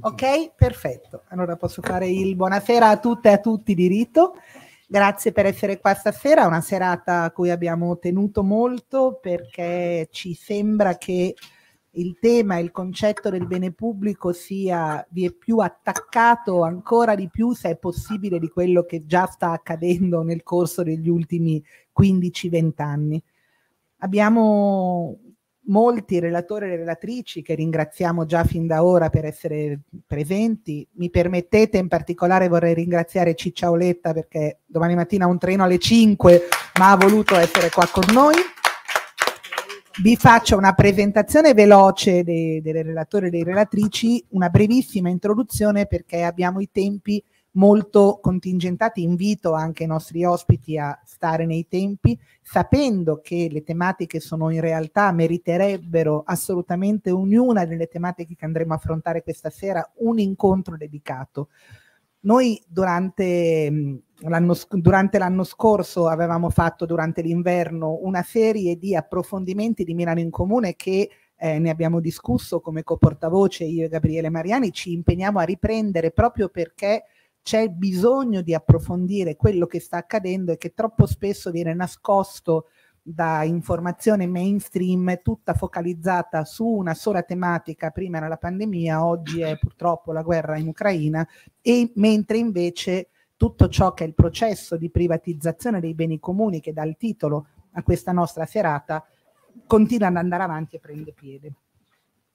Ok, perfetto. Allora posso fare il buonasera a tutte e a tutti di rito. Grazie per essere qua stasera, una serata a cui abbiamo tenuto molto perché ci sembra che il tema, il concetto del bene pubblico sia vi è più attaccato ancora di più, se è possibile, di quello che già sta accadendo nel corso degli ultimi 15-20 anni. Abbiamo molti relatori e relatrici che ringraziamo già fin da ora per essere presenti. Mi permettete in particolare vorrei ringraziare Ciccia Oletta perché domani mattina ha un treno alle 5 ma ha voluto essere qua con noi. Vi faccio una presentazione veloce dei, dei relatori e delle relatrici, una brevissima introduzione perché abbiamo i tempi molto contingentati. Invito anche i nostri ospiti a stare nei tempi, sapendo che le tematiche sono in realtà, meriterebbero assolutamente ognuna delle tematiche che andremo a affrontare questa sera un incontro dedicato. Noi durante mm, l'anno, scorso avevamo fatto, durante l'inverno, una serie di approfondimenti di Milano in Comune che eh, ne abbiamo discusso come coportavoce io e Gabriele Mariani, ci impegniamo a riprendere proprio perché c'è bisogno di approfondire quello che sta accadendo e che troppo spesso viene nascosto da informazione mainstream tutta focalizzata su una sola tematica, prima era la pandemia, oggi è purtroppo la guerra in Ucraina, e mentre invece tutto ciò che è il processo di privatizzazione dei beni comuni che dà il titolo a questa nostra serata continua ad andare avanti e prende piede.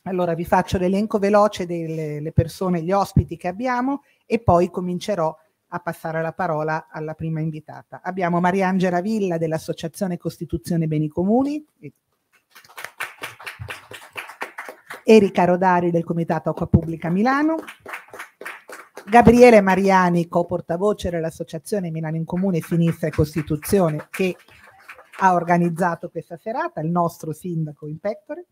Allora vi faccio l'elenco veloce delle persone, gli ospiti che abbiamo e poi comincerò a passare la parola alla prima invitata. Abbiamo Mariangela Villa dell'Associazione Costituzione Beni Comuni, Erika Rodari del Comitato Acqua Pubblica Milano, Gabriele Mariani, co-portavoce dell'Associazione Milano in Comune Sinistra e Costituzione che ha organizzato questa serata, il nostro sindaco in pectore,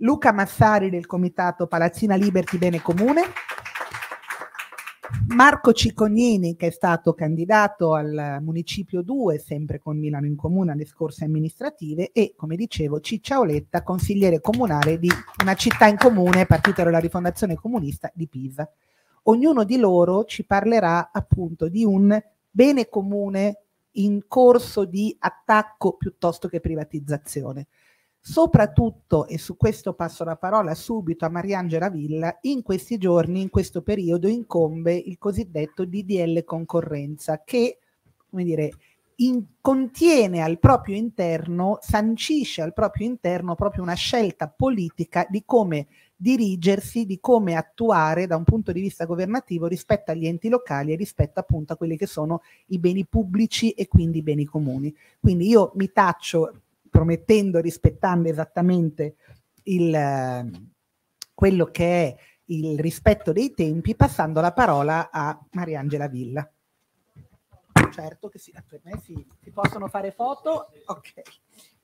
Luca Massari del Comitato Palazzina Liberty Bene Comune, Marco Cicognini che è stato candidato al Municipio 2, sempre con Milano in Comune alle scorse amministrative e come dicevo Ciccia Oletta, consigliere comunale di una città in comune, partito dalla rifondazione comunista di Pisa. Ognuno di loro ci parlerà appunto di un bene comune in corso di attacco piuttosto che privatizzazione soprattutto, e su questo passo la parola subito a Mariangela Villa, in questi giorni, in questo periodo, incombe il cosiddetto DDL concorrenza che, come dire, in, contiene al proprio interno, sancisce al proprio interno proprio una scelta politica di come dirigersi, di come attuare da un punto di vista governativo rispetto agli enti locali e rispetto appunto a quelli che sono i beni pubblici e quindi i beni comuni. Quindi io mi taccio promettendo, e rispettando esattamente il, quello che è il rispetto dei tempi, passando la parola a Mariangela Villa. Certo che sì, per me sì. si possono fare foto. Okay.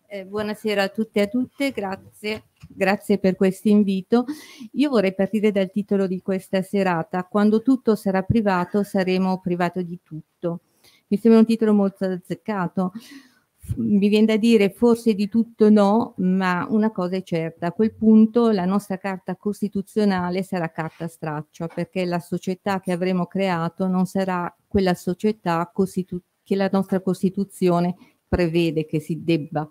Eh, buonasera a tutte e a tutte, grazie, grazie per questo invito. Io vorrei partire dal titolo di questa serata, Quando tutto sarà privato saremo privati di tutto. Mi sembra un titolo molto azzeccato mi viene da dire forse di tutto no, ma una cosa è certa, a quel punto la nostra carta costituzionale sarà carta straccia, perché la società che avremo creato non sarà quella società costitu- che la nostra Costituzione prevede che si debba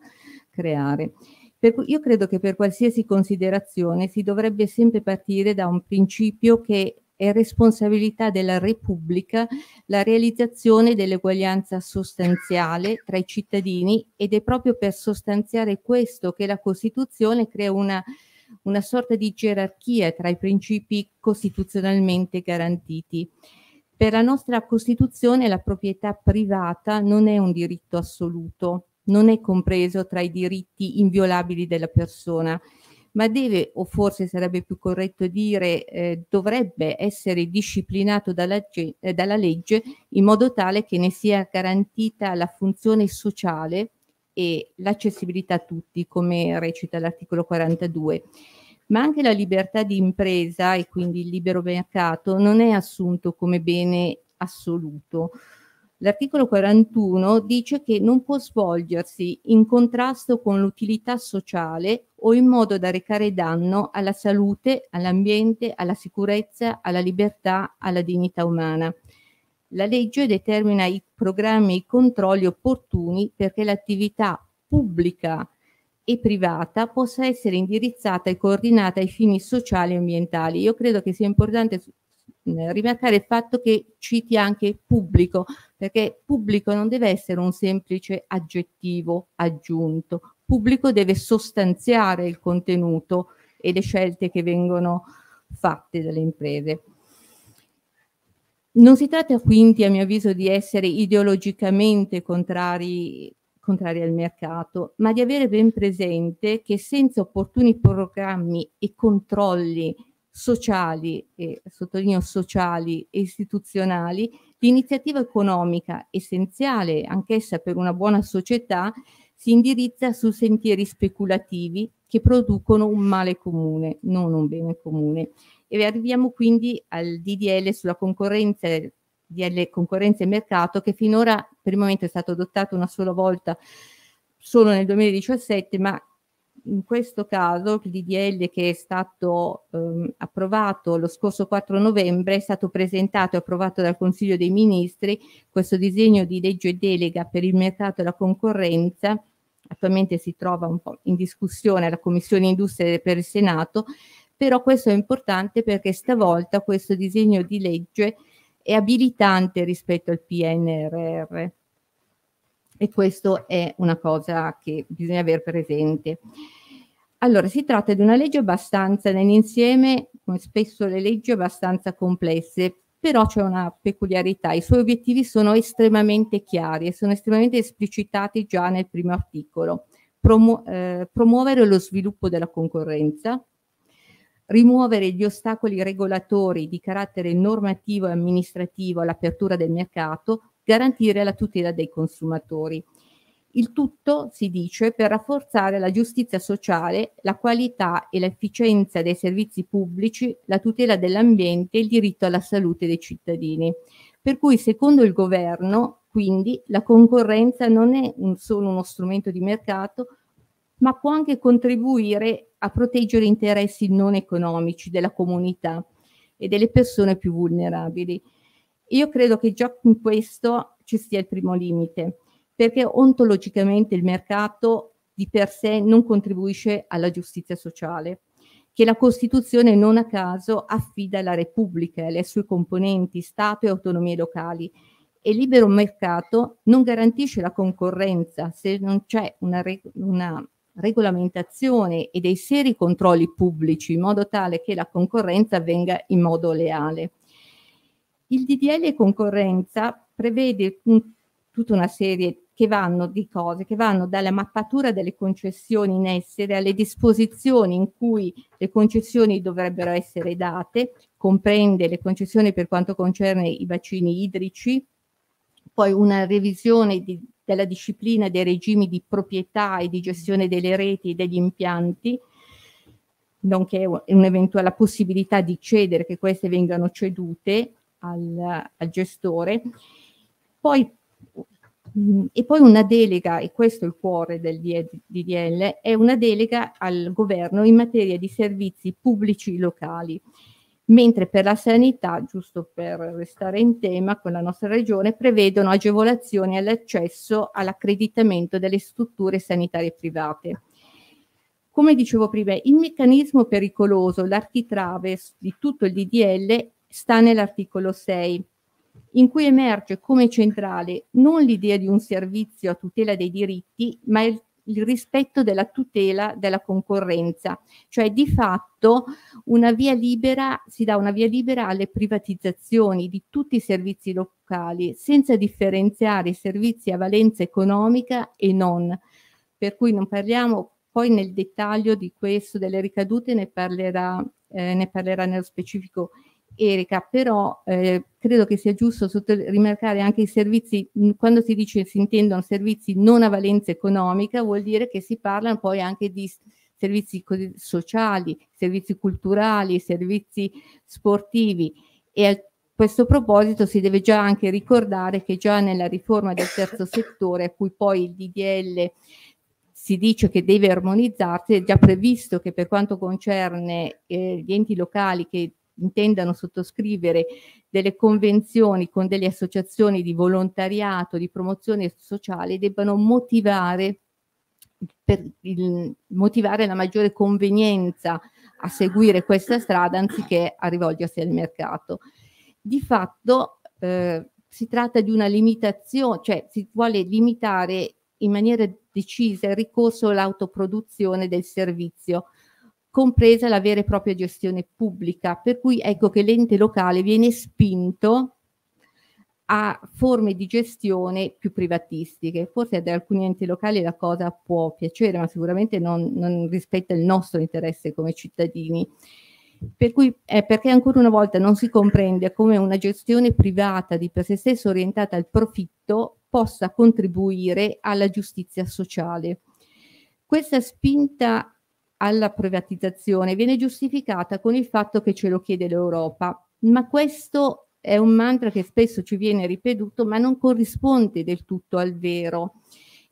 creare. Per, io credo che per qualsiasi considerazione si dovrebbe sempre partire da un principio che è responsabilità della Repubblica la realizzazione dell'eguaglianza sostanziale tra i cittadini ed è proprio per sostanziare questo che la Costituzione crea una, una sorta di gerarchia tra i principi costituzionalmente garantiti. Per la nostra Costituzione la proprietà privata non è un diritto assoluto, non è compreso tra i diritti inviolabili della persona, ma deve, o forse sarebbe più corretto dire, eh, dovrebbe essere disciplinato dalla, eh, dalla legge in modo tale che ne sia garantita la funzione sociale e l'accessibilità a tutti, come recita l'articolo 42 ma anche la libertà di impresa e quindi il libero mercato non è assunto come bene assoluto. L'articolo 41 dice che non può svolgersi in contrasto con l'utilità sociale o in modo da recare danno alla salute, all'ambiente, alla sicurezza, alla libertà, alla dignità umana. La legge determina i programmi e i controlli opportuni perché l'attività pubblica e privata possa essere indirizzata e coordinata ai fini sociali e ambientali. Io credo che sia importante eh, rimarcare il fatto che citi anche pubblico, perché pubblico non deve essere un semplice aggettivo aggiunto, pubblico deve sostanziare il contenuto e le scelte che vengono fatte dalle imprese. Non si tratta quindi, a mio avviso, di essere ideologicamente contrari, contrari, al mercato, ma di avere ben presente che senza opportuni programmi e controlli sociali, e sottolineo sociali e istituzionali, l'iniziativa economica, essenziale anch'essa per una buona società, si indirizza su sentieri speculativi che producono un male comune, non un bene comune. E arriviamo quindi al DDL sulla concorrenza, DDL concorrenza e mercato, che finora per il momento è stato adottato una sola volta solo nel 2017, ma in questo caso il DDL che è stato ehm, approvato lo scorso 4 novembre è stato presentato e approvato dal Consiglio dei Ministri questo disegno di legge delega per il mercato e la concorrenza attualmente si trova un po' in discussione alla Commissione Industria per il Senato, però questo è importante perché stavolta questo disegno di legge è abilitante rispetto al PNRR e questo è una cosa che bisogna avere presente. Allora, si tratta di una legge abbastanza, nell'insieme, come spesso le leggi, abbastanza complesse, però c'è una peculiarità, i suoi obiettivi sono estremamente chiari e sono estremamente esplicitati già nel primo articolo. Promu eh, promuovere lo sviluppo della concorrenza, rimuovere gli ostacoli regolatori di carattere normativo e amministrativo all'apertura del mercato, garantire la tutela dei consumatori. Il tutto, si dice, per rafforzare la giustizia sociale, la qualità e l'efficienza dei servizi pubblici, la tutela dell'ambiente e il diritto alla salute dei cittadini. Per cui, secondo il governo, quindi, la concorrenza non è un solo uno strumento di mercato, ma può anche contribuire a proteggere interessi non economici della comunità e delle persone più vulnerabili. Io credo che già in questo ci sia il primo limite perché ontologicamente il mercato di per sé non contribuisce alla giustizia sociale che la Costituzione non a caso affida alla Repubblica e alle sue componenti, Stato e autonomie locali. E libero mercato non garantisce la concorrenza se non c'è una, reg una regolamentazione e dei seri controlli pubblici in modo tale che la concorrenza avvenga in modo leale. Il DDL concorrenza prevede un tutta una serie che vanno di cose, che vanno dalla mappatura delle concessioni in essere alle disposizioni in cui le concessioni dovrebbero essere date, comprende le concessioni per quanto concerne i bacini idrici, poi una revisione di, della disciplina dei regimi di proprietà e di gestione delle reti e degli impianti, nonché un'eventuale possibilità di cedere, che queste vengano cedute al, al gestore. Poi e poi una delega, e questo è il cuore del DDL, è una delega al governo in materia di servizi pubblici locali, mentre per la sanità, giusto per restare in tema con la nostra regione, prevedono agevolazioni all'accesso all'accreditamento delle strutture sanitarie private. Come dicevo prima, il meccanismo pericoloso, l'architrave di tutto il DDL sta nell'articolo 6 in cui emerge come centrale non l'idea di un servizio a tutela dei diritti, ma il, il rispetto della tutela della concorrenza, cioè di fatto una via libera, si dà una via libera alle privatizzazioni di tutti i servizi locali, senza differenziare i servizi a valenza economica e non. Per cui non parliamo poi nel dettaglio di questo, delle ricadute, ne parlerà, eh, ne parlerà nello specifico Erika, però eh, credo che sia giusto rimarcare anche i servizi, mm, quando si dice si intendono servizi non a valenza economica, vuol dire che si parlano poi anche di servizi sociali, servizi culturali, servizi sportivi e a questo proposito si deve già anche ricordare che già nella riforma del terzo settore, a cui poi il DDL si dice che deve armonizzarsi, è già previsto che per quanto concerne eh, gli enti locali che intendano sottoscrivere delle convenzioni con delle associazioni di volontariato, di promozione sociale, debbano motivare, il, motivare la maggiore convenienza a seguire questa strada anziché a rivolgersi al mercato. Di fatto eh, si tratta di una limitazione, cioè si vuole limitare in maniera decisa il ricorso all'autoproduzione del servizio, compresa la vera e propria gestione pubblica, per cui ecco che l'ente locale viene spinto a forme di gestione più privatistiche. Forse ad alcuni enti locali la cosa può piacere, ma sicuramente non, non rispetta il nostro interesse come cittadini. Per cui, è eh, perché ancora una volta non si comprende come una gestione privata di per sé stessa orientata al profitto possa contribuire alla giustizia sociale. Questa spinta alla privatizzazione viene giustificata con il fatto che ce lo chiede l'Europa, ma questo è un mantra che spesso ci viene ripetuto ma non corrisponde del tutto al vero.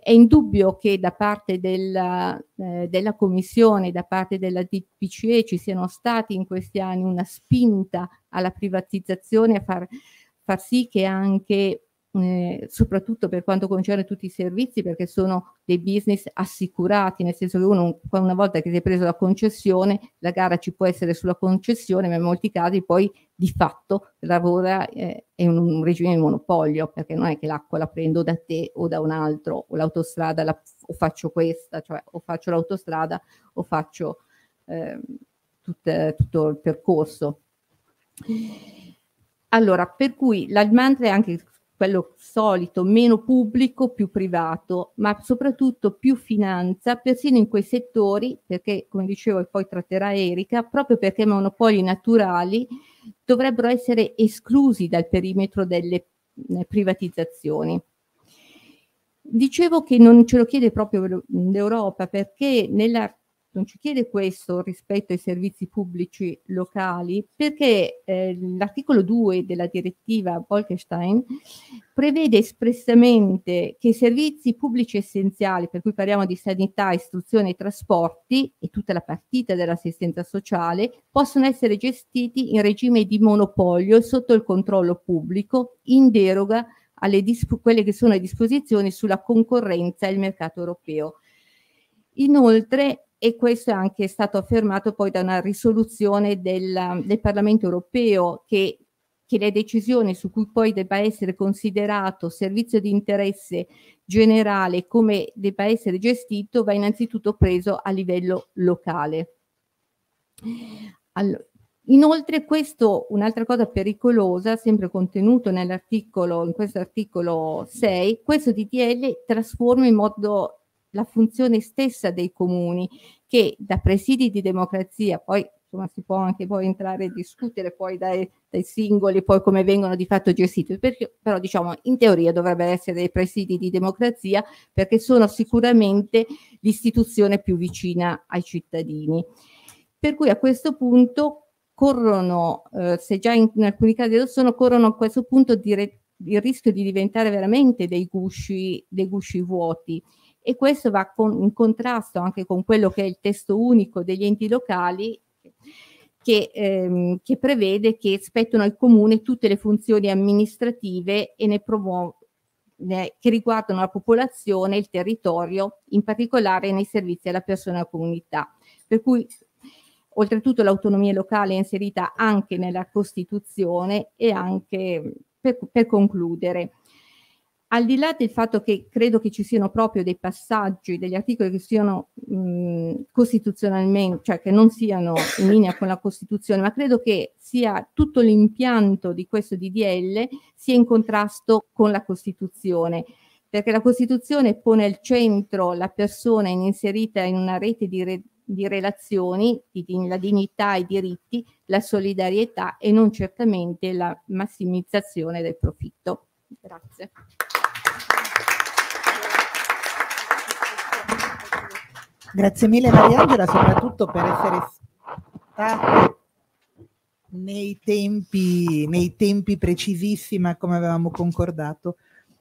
È indubbio che da parte della, eh, della Commissione, da parte della DPCE ci siano stati in questi anni una spinta alla privatizzazione, a far, far sì che anche eh, soprattutto per quanto concerne tutti i servizi, perché sono dei business assicurati, nel senso che uno una volta che si è preso la concessione, la gara ci può essere sulla concessione, ma in molti casi poi di fatto lavora eh, in un regime di monopolio, perché non è che l'acqua la prendo da te o da un altro, o l'autostrada la, o faccio questa, cioè o faccio l'autostrada o faccio eh, tut, tutto il percorso. Allora, per cui la mantra è anche quello solito, meno pubblico, più privato, ma soprattutto più finanza, persino in quei settori, perché come dicevo e poi tratterà Erika, proprio perché monopoli naturali dovrebbero essere esclusi dal perimetro delle eh, privatizzazioni. Dicevo che non ce lo chiede proprio l'Europa perché nella non ci chiede questo rispetto ai servizi pubblici locali perché eh, l'articolo 2 della direttiva Bolkestein prevede espressamente che i servizi pubblici essenziali, per cui parliamo di sanità, istruzione e trasporti e tutta la partita dell'assistenza sociale, possono essere gestiti in regime di monopolio sotto il controllo pubblico in deroga alle quelle che sono le disposizioni sulla concorrenza e il mercato europeo. Inoltre e questo è anche stato affermato poi da una risoluzione del, del Parlamento europeo che, che le decisioni su cui poi debba essere considerato servizio di interesse generale come debba essere gestito va innanzitutto preso a livello locale. Allora, Inoltre, questo, un'altra cosa pericolosa, sempre contenuto nell'articolo, in questo articolo 6, questo DDL trasforma in modo la funzione stessa dei comuni che da presidi di democrazia poi insomma si può anche poi entrare e discutere poi dai, dai singoli poi come vengono di fatto gestiti perché però diciamo in teoria dovrebbero essere dei presidi di democrazia perché sono sicuramente l'istituzione più vicina ai cittadini per cui a questo punto corrono eh, se già in, in, alcuni casi lo sono corrono a questo punto dire, il rischio di diventare veramente dei gusci, dei gusci vuoti e questo va con, in contrasto anche con quello che è il testo unico degli enti locali che, ehm, che prevede che spettano al comune tutte le funzioni amministrative e ne promuove che riguardano la popolazione, e il territorio, in particolare nei servizi alla persona e alla comunità. Per cui oltretutto l'autonomia locale è inserita anche nella Costituzione e anche per, per concludere al di là del fatto che credo che ci siano proprio dei passaggi, degli articoli che siano mh, costituzionalmente, cioè che non siano in linea con la Costituzione, ma credo che sia tutto l'impianto di questo DDL sia in contrasto con la Costituzione, perché la Costituzione pone al centro la persona inserita in una rete di, re, di relazioni, di, di, la dignità, i diritti, la solidarietà e non certamente la massimizzazione del profitto. Grazie. Grazie mille Mariangela, soprattutto per essere stata nei tempi, nei tempi precisissima come avevamo concordato.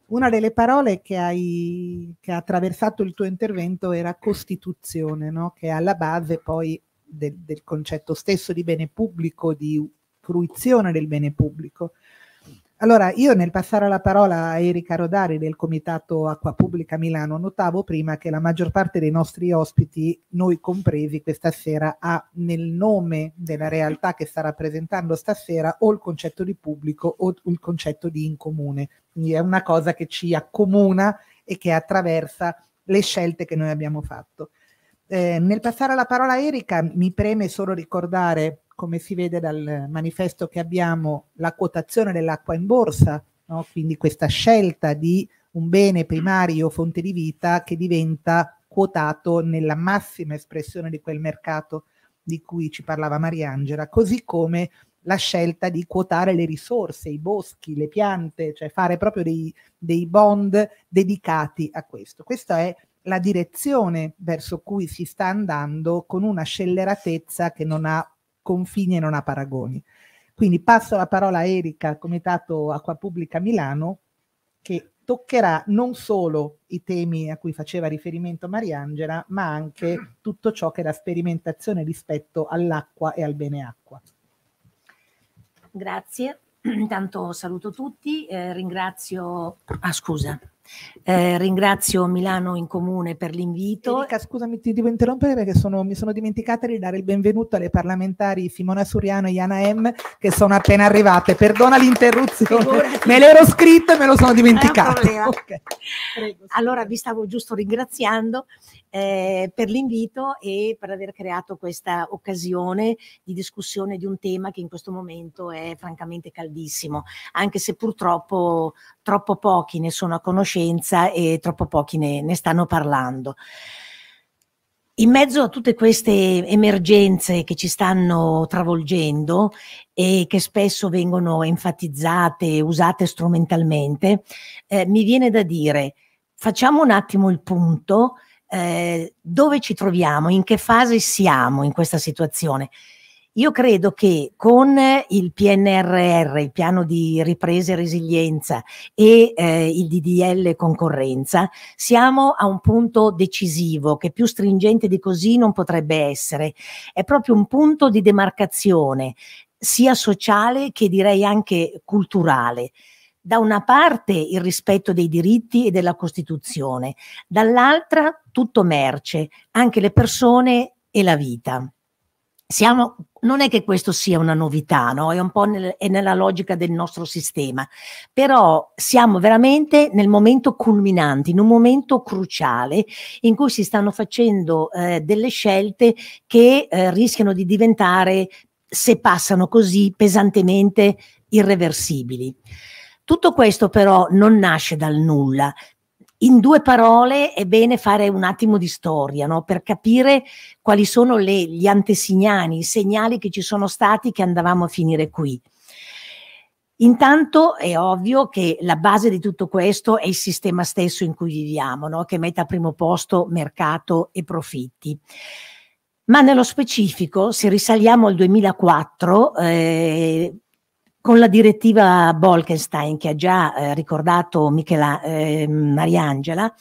Una delle parole che, hai, che ha attraversato il tuo intervento era Costituzione, no? che è alla base poi del, del concetto stesso di bene pubblico, di fruizione del bene pubblico. Allora, io nel passare la parola a Erika Rodari del Comitato Acqua Pubblica Milano notavo prima che la maggior parte dei nostri ospiti, noi compresi questa sera, ha nel nome della realtà che sta rappresentando stasera o il concetto di pubblico o il concetto di incomune. Quindi è una cosa che ci accomuna e che attraversa le scelte che noi abbiamo fatto. Eh, nel passare la parola a Erika mi preme solo ricordare come si vede dal manifesto che abbiamo, la quotazione dell'acqua in borsa, no? quindi questa scelta di un bene primario, fonte di vita, che diventa quotato nella massima espressione di quel mercato di cui ci parlava Mariangela, così come la scelta di quotare le risorse, i boschi, le piante, cioè fare proprio dei, dei bond dedicati a questo. Questa è la direzione verso cui si sta andando con una scelleratezza che non ha confini e non ha paragoni. Quindi passo la parola a Erika, Comitato Acqua Pubblica Milano, che toccherà non solo i temi a cui faceva riferimento Mariangela, ma anche tutto ciò che è la sperimentazione rispetto all'acqua e al bene acqua. Grazie, intanto saluto tutti, eh, ringrazio... Ah scusa, eh, ringrazio Milano in Comune per l'invito. Erika, scusami, ti devo interrompere perché sono, mi sono dimenticata di dare il benvenuto alle parlamentari Simona Suriano e Iana M che sono appena arrivate. Perdona l'interruzione, Figurati. me l'ero scritto e me lo sono dimenticato. Okay. allora vi stavo giusto ringraziando eh, per l'invito e per aver creato questa occasione di discussione di un tema che in questo momento è francamente caldissimo, anche se purtroppo troppo pochi ne sono a conoscenza e troppo pochi ne, ne stanno parlando. In mezzo a tutte queste emergenze che ci stanno travolgendo e che spesso vengono enfatizzate, usate strumentalmente, eh, mi viene da dire, facciamo un attimo il punto eh, dove ci troviamo, in che fase siamo in questa situazione. Io credo che con il PNRR, il piano di ripresa e resilienza e eh, il DDL concorrenza, siamo a un punto decisivo che più stringente di così non potrebbe essere. È proprio un punto di demarcazione sia sociale che direi anche culturale da una parte il rispetto dei diritti e della Costituzione, dall'altra tutto merce, anche le persone e la vita. Siamo, non è che questo sia una novità, no? è un po' nel, è nella logica del nostro sistema, però siamo veramente nel momento culminante, in un momento cruciale in cui si stanno facendo eh, delle scelte che eh, rischiano di diventare, se passano così, pesantemente irreversibili. Tutto questo però non nasce dal nulla, in due parole è bene fare un attimo di storia no? per capire quali sono le, gli antesignani, i segnali che ci sono stati che andavamo a finire qui. Intanto è ovvio che la base di tutto questo è il sistema stesso in cui viviamo, no? che mette a primo posto mercato e profitti. Ma nello specifico, se risaliamo al 2004, eh, con la direttiva Bolkenstein che ha già eh, ricordato Michela eh, Mariangela,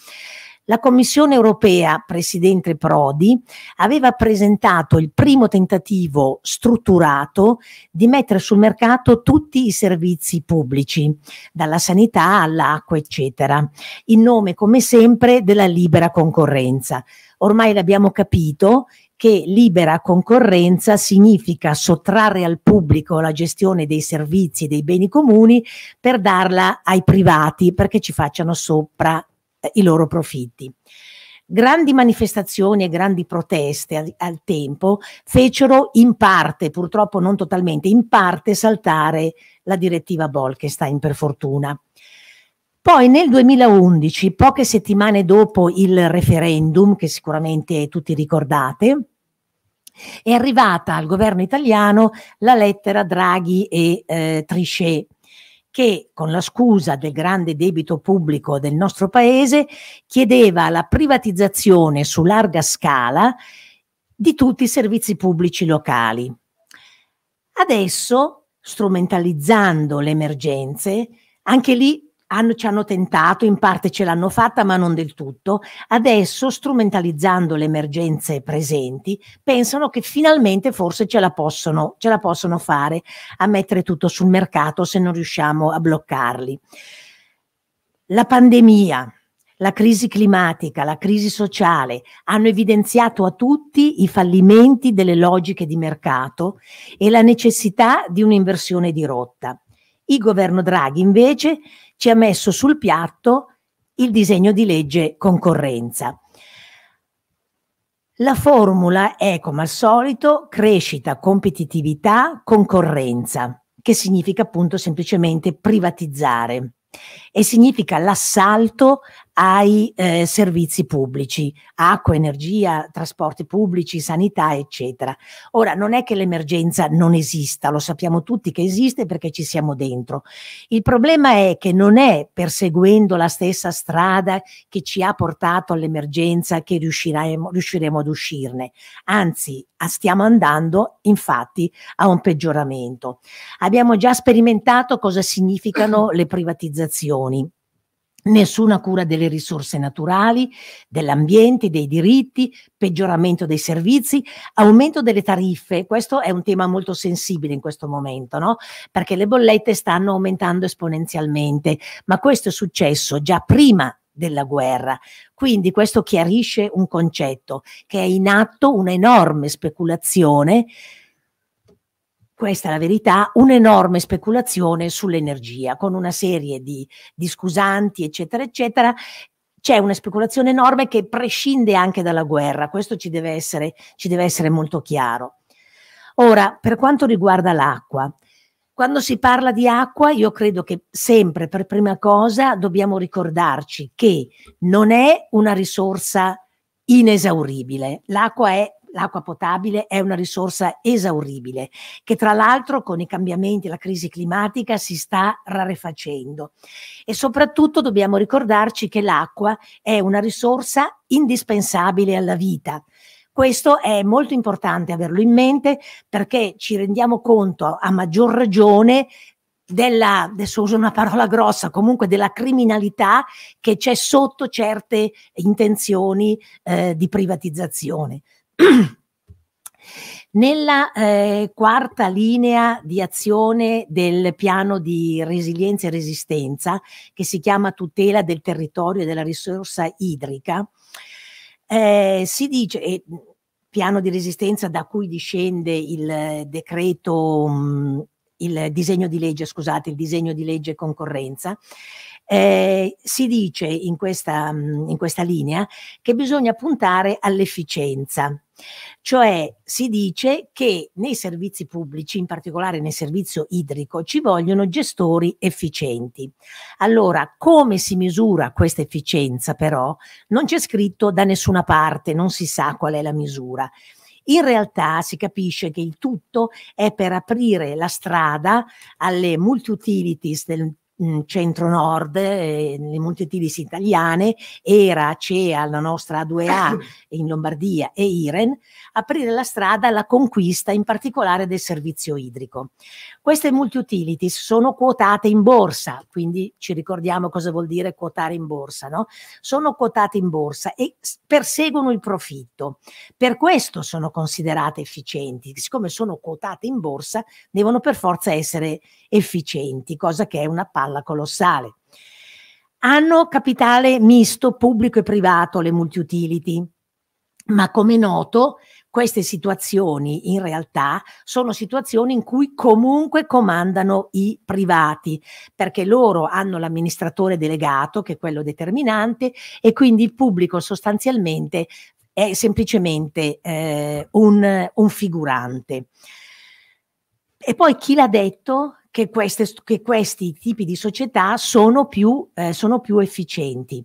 la Commissione europea, Presidente Prodi, aveva presentato il primo tentativo strutturato di mettere sul mercato tutti i servizi pubblici, dalla sanità all'acqua, eccetera, in nome, come sempre, della libera concorrenza. Ormai l'abbiamo capito che libera concorrenza significa sottrarre al pubblico la gestione dei servizi e dei beni comuni per darla ai privati perché ci facciano sopra eh, i loro profitti. Grandi manifestazioni e grandi proteste al, al, tempo fecero in parte, purtroppo non totalmente, in parte saltare la direttiva Bolkestein per fortuna. Poi nel 2011, poche settimane dopo il referendum, che sicuramente tutti ricordate, è arrivata al governo italiano la lettera Draghi e eh, Trichet che con la scusa del grande debito pubblico del nostro paese chiedeva la privatizzazione su larga scala di tutti i servizi pubblici locali. Adesso, strumentalizzando le emergenze, anche lì hanno, ci hanno tentato, in parte ce l'hanno fatta, ma non del tutto, adesso strumentalizzando le emergenze presenti, pensano che finalmente forse ce la possono, ce la possono fare a mettere tutto sul mercato se non riusciamo a bloccarli. La pandemia, la crisi climatica, la crisi sociale hanno evidenziato a tutti i fallimenti delle logiche di mercato e la necessità di un'inversione di rotta. Il governo Draghi invece ci ha messo sul piatto il disegno di legge concorrenza. La formula è, come al solito, crescita, competitività, concorrenza, che significa appunto semplicemente privatizzare e significa l'assalto ai eh, servizi pubblici, acqua, energia, trasporti pubblici, sanità, eccetera. Ora, non è che l'emergenza non esista, lo sappiamo tutti che esiste perché ci siamo dentro. Il problema è che non è perseguendo la stessa strada che ci ha portato all'emergenza che riusciremo, riusciremo ad uscirne. Anzi, stiamo andando infatti a un peggioramento. Abbiamo già sperimentato cosa significano le privatizzazioni nessuna cura delle risorse naturali, dell'ambiente, dei diritti, peggioramento dei servizi, aumento delle tariffe. Questo è un tema molto sensibile in questo momento, no? Perché le bollette stanno aumentando esponenzialmente, ma questo è successo già prima della guerra. Quindi questo chiarisce un concetto che è in atto un'enorme speculazione questa è la verità, un'enorme speculazione sull'energia, con una serie di, di scusanti, eccetera, eccetera, c'è una speculazione enorme che prescinde anche dalla guerra, questo ci deve essere, ci deve essere molto chiaro. Ora, per quanto riguarda l'acqua, quando si parla di acqua, io credo che sempre per prima cosa dobbiamo ricordarci che non è una risorsa inesauribile, l'acqua è l'acqua potabile è una risorsa esauribile, che tra l'altro con i cambiamenti e la crisi climatica si sta rarefacendo. E soprattutto dobbiamo ricordarci che l'acqua è una risorsa indispensabile alla vita. Questo è molto importante averlo in mente perché ci rendiamo conto a maggior ragione della, adesso uso una parola grossa, comunque della criminalità che c'è sotto certe intenzioni eh, di privatizzazione. Nella eh, quarta linea di azione del piano di resilienza e resistenza, che si chiama tutela del territorio e della risorsa idrica, eh, si dice, eh, piano di resistenza da cui discende il decreto, mm, il disegno di legge, scusate, il disegno di legge concorrenza, eh, si dice in questa, mm, in questa linea che bisogna puntare all'efficienza cioè si dice che nei servizi pubblici, in particolare nel servizio idrico, ci vogliono gestori efficienti. Allora, come si misura questa efficienza però? Non c'è scritto da nessuna parte, non si sa qual è la misura. In realtà si capisce che il tutto è per aprire la strada alle multi-utilities del centro-nord, eh, nelle monti Tibis italiane, ERA, CEA, la nostra A2A in Lombardia e IREN, aprire la strada alla conquista in particolare del servizio idrico. Queste multi-utilities sono quotate in borsa, quindi ci ricordiamo cosa vuol dire quotare in borsa, no? Sono quotate in borsa e perseguono il profitto. Per questo sono considerate efficienti, siccome sono quotate in borsa devono per forza essere efficienti, cosa che è una parte palla colossale. Hanno capitale misto pubblico e privato le multiutility, ma come noto queste situazioni in realtà sono situazioni in cui comunque comandano i privati, perché loro hanno l'amministratore delegato, che è quello determinante, e quindi il pubblico sostanzialmente è semplicemente eh, un, un figurante. E poi chi l'ha detto? che, queste, che questi tipi di società sono più, eh, sono più efficienti.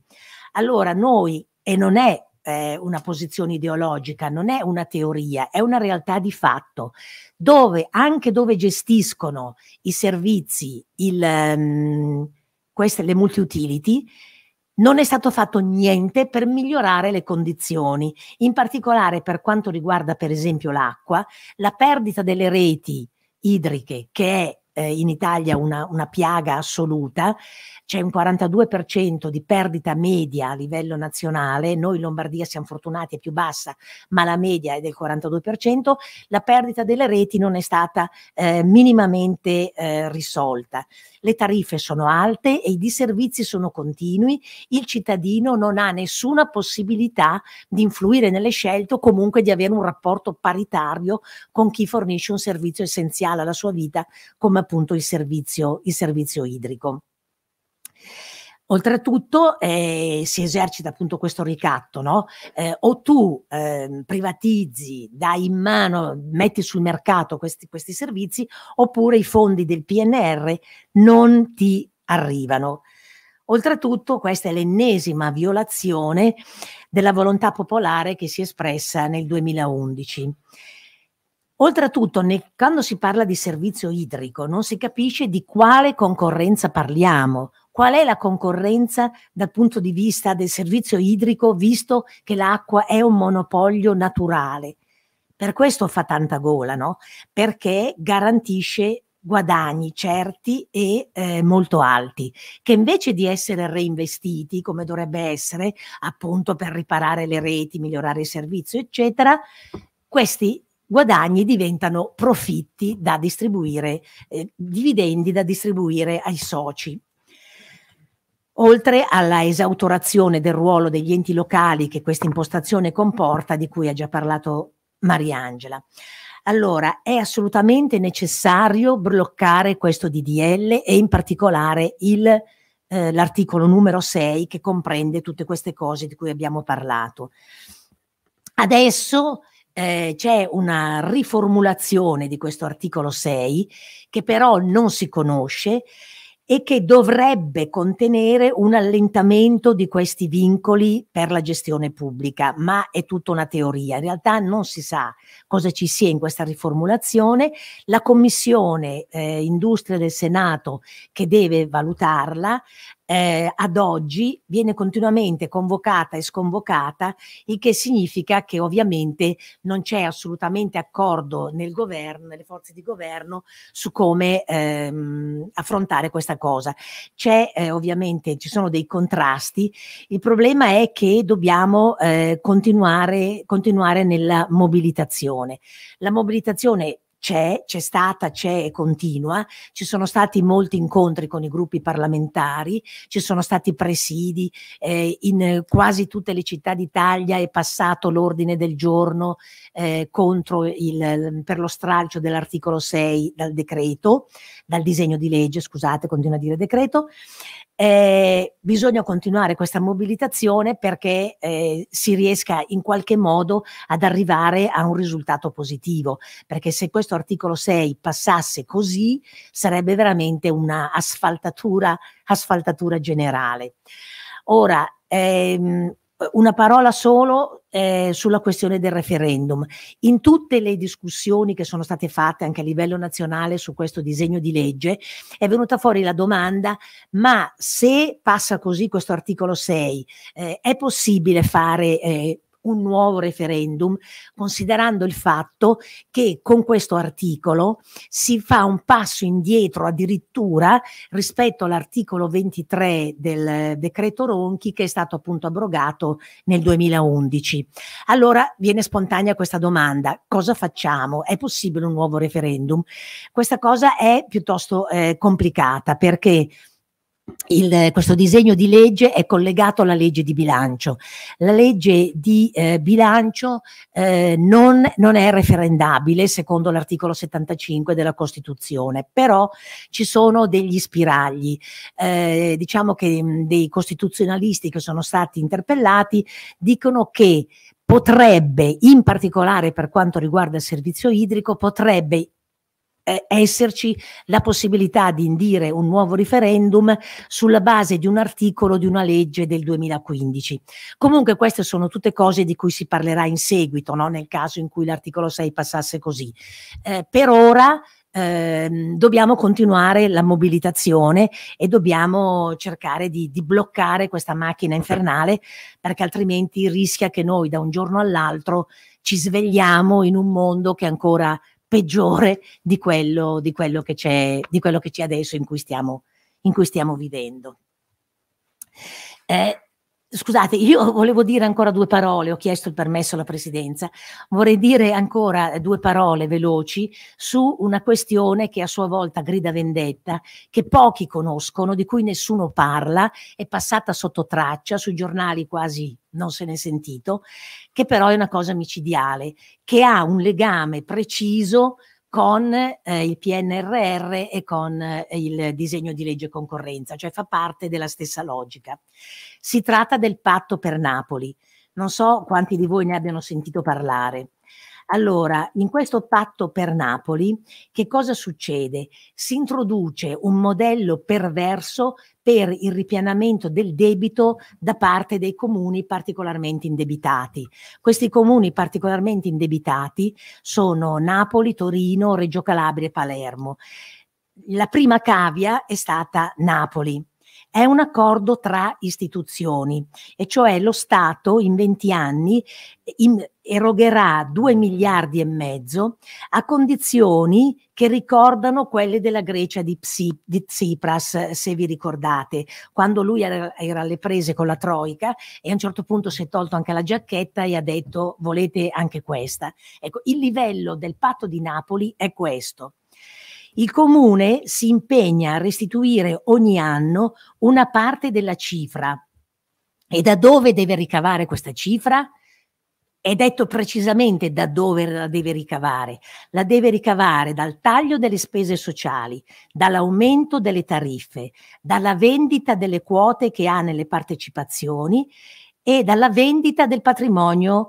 Allora noi, e non è eh, una posizione ideologica, non è una teoria, è una realtà di fatto, dove anche dove gestiscono i servizi, il, um, queste, le multi-utility, non è stato fatto niente per migliorare le condizioni, in particolare per quanto riguarda per esempio l'acqua, la perdita delle reti idriche che è eh, in Italia una, una piaga assoluta, c'è un 42% di perdita media a livello nazionale, noi in Lombardia siamo fortunati, è più bassa, ma la media è del 42%, la perdita delle reti non è stata eh, minimamente eh, risolta. Le tariffe sono alte e i disservizi sono continui, il cittadino non ha nessuna possibilità di influire nelle scelte o comunque di avere un rapporto paritario con chi fornisce un servizio essenziale alla sua vita come appunto il servizio, il servizio idrico. Oltretutto eh, si esercita appunto questo ricatto, no? eh, o tu eh, privatizzi, dai in mano, metti sul mercato questi, questi servizi, oppure i fondi del PNR non ti arrivano. Oltretutto questa è l'ennesima violazione della volontà popolare che si è espressa nel 2011. Oltretutto, ne, quando si parla di servizio idrico, non si capisce di quale concorrenza parliamo. Qual è la concorrenza dal punto di vista del servizio idrico, visto che l'acqua è un monopolio naturale? Per questo fa tanta gola, no? Perché garantisce guadagni certi e eh, molto alti, che invece di essere reinvestiti come dovrebbe essere, appunto per riparare le reti, migliorare il servizio, eccetera, questi guadagni diventano profitti da distribuire, eh, dividendi da distribuire ai soci. Oltre alla esautorazione del ruolo degli enti locali che questa impostazione comporta, di cui ha già parlato Mariangela. Allora, è assolutamente necessario bloccare questo DDL e in particolare il, eh, l'articolo numero 6 che comprende tutte queste cose di cui abbiamo parlato. Adesso eh, c'è una riformulazione di questo articolo 6 che però non si conosce e che dovrebbe contenere un allentamento di questi vincoli per la gestione pubblica, ma è tutta una teoria. In realtà non si sa cosa ci sia in questa riformulazione. La Commissione eh, Industria del Senato che deve valutarla eh, ad oggi viene continuamente convocata e sconvocata, il che significa che ovviamente non c'è assolutamente accordo nel governo, nelle forze di governo su come ehm, affrontare questa cosa. C'è eh, ovviamente, ci sono dei contrasti, il problema è che dobbiamo eh, continuare, continuare nella mobilitazione. La mobilitazione c'è, c'è stata, c'è e continua, ci sono stati molti incontri con i gruppi parlamentari, ci sono stati presidi, eh, in quasi tutte le città d'Italia è passato l'ordine del giorno eh, contro il, per lo stralcio dell'articolo 6 dal decreto, dal disegno di legge, scusate, continuo a dire decreto, eh, bisogna continuare questa mobilitazione perché eh, si riesca in qualche modo ad arrivare a un risultato positivo, perché se questo articolo 6 passasse così sarebbe veramente una asfaltatura, asfaltatura generale. Ora, ehm, una parola solo eh, sulla questione del referendum. In tutte le discussioni che sono state fatte anche a livello nazionale su questo disegno di legge è venuta fuori la domanda ma se passa così questo articolo 6 eh, è possibile fare eh, un nuovo referendum, considerando il fatto che con questo articolo si fa un passo indietro addirittura rispetto all'articolo 23 del decreto Ronchi che è stato appunto abrogato nel 2011. Allora viene spontanea questa domanda, cosa facciamo? È possibile un nuovo referendum? Questa cosa è piuttosto eh, complicata perché il, questo disegno di legge è collegato alla legge di bilancio. La legge di eh, bilancio eh, non, non, è referendabile secondo l'articolo 75 della Costituzione, però ci sono degli spiragli. Eh, diciamo che mh, dei costituzionalisti che sono stati interpellati dicono che potrebbe, in particolare per quanto riguarda il servizio idrico, potrebbe eh, esserci la possibilità di indire un nuovo referendum sulla base di un articolo di una legge del 2015. Comunque queste sono tutte cose di cui si parlerà in seguito, no? nel caso in cui l'articolo 6 passasse così. Eh, per ora eh, dobbiamo continuare la mobilitazione e dobbiamo cercare di, di, bloccare questa macchina infernale perché altrimenti rischia che noi da un giorno all'altro ci svegliamo in un mondo che ancora peggiore di quello, di quello, che, c'è, di quello che c'è adesso in cui stiamo, in cui stiamo vivendo. Eh, Scusate, io volevo dire ancora due parole, ho chiesto il permesso alla Presidenza, vorrei dire ancora due parole veloci su una questione che a sua volta grida vendetta, che pochi conoscono, di cui nessuno parla, è passata sotto traccia, sui giornali quasi non se n'è sentito, che però è una cosa micidiale, che ha un legame preciso con eh, il PNRR e con eh, il disegno di legge concorrenza, cioè fa parte della stessa logica. Si tratta del patto per Napoli. Non so quanti di voi ne abbiano sentito parlare. Allora, in questo patto per Napoli, che cosa succede? Si introduce un modello perverso per il ripianamento del debito da parte dei comuni particolarmente indebitati. Questi comuni particolarmente indebitati sono Napoli, Torino, Reggio Calabria e Palermo. La prima cavia è stata Napoli è un accordo tra istituzioni, e cioè lo Stato in 20 anni eh, in, erogherà 2 miliardi e mezzo a condizioni che ricordano quelle della Grecia di, Psi, di Tsipras, eh, se vi ricordate, quando lui era, era, alle prese con la Troica e a un certo punto si è tolto anche la giacchetta e ha detto volete anche questa. Ecco, il livello del patto di Napoli è questo. Il comune si impegna a restituire ogni anno una parte della cifra. E da dove deve ricavare questa cifra? È detto precisamente da dove la deve ricavare. La deve ricavare dal taglio delle spese sociali, dall'aumento delle tariffe, dalla vendita delle quote che ha nelle partecipazioni e dalla vendita del patrimonio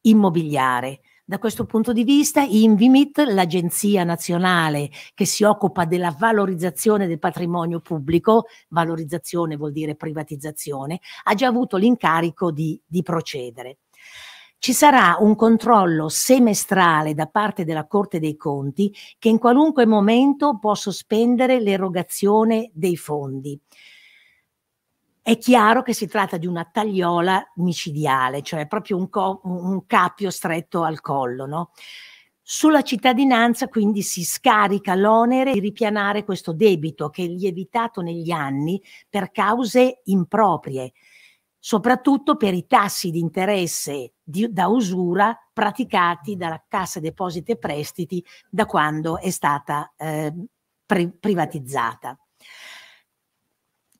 immobiliare. Da questo punto di vista, Invimit, l'agenzia nazionale che si occupa della valorizzazione del patrimonio pubblico, valorizzazione vuol dire privatizzazione, ha già avuto l'incarico di, di procedere. Ci sarà un controllo semestrale da parte della Corte dei Conti che in qualunque momento può sospendere l'erogazione dei fondi è chiaro che si tratta di una tagliola micidiale, cioè proprio un, co- un cappio stretto al collo. No? Sulla cittadinanza quindi si scarica l'onere di ripianare questo debito che è lievitato negli anni per cause improprie, soprattutto per i tassi di interesse di, da usura praticati mm. dalla Cassa Depositi e Prestiti da quando è stata eh, pri- privatizzata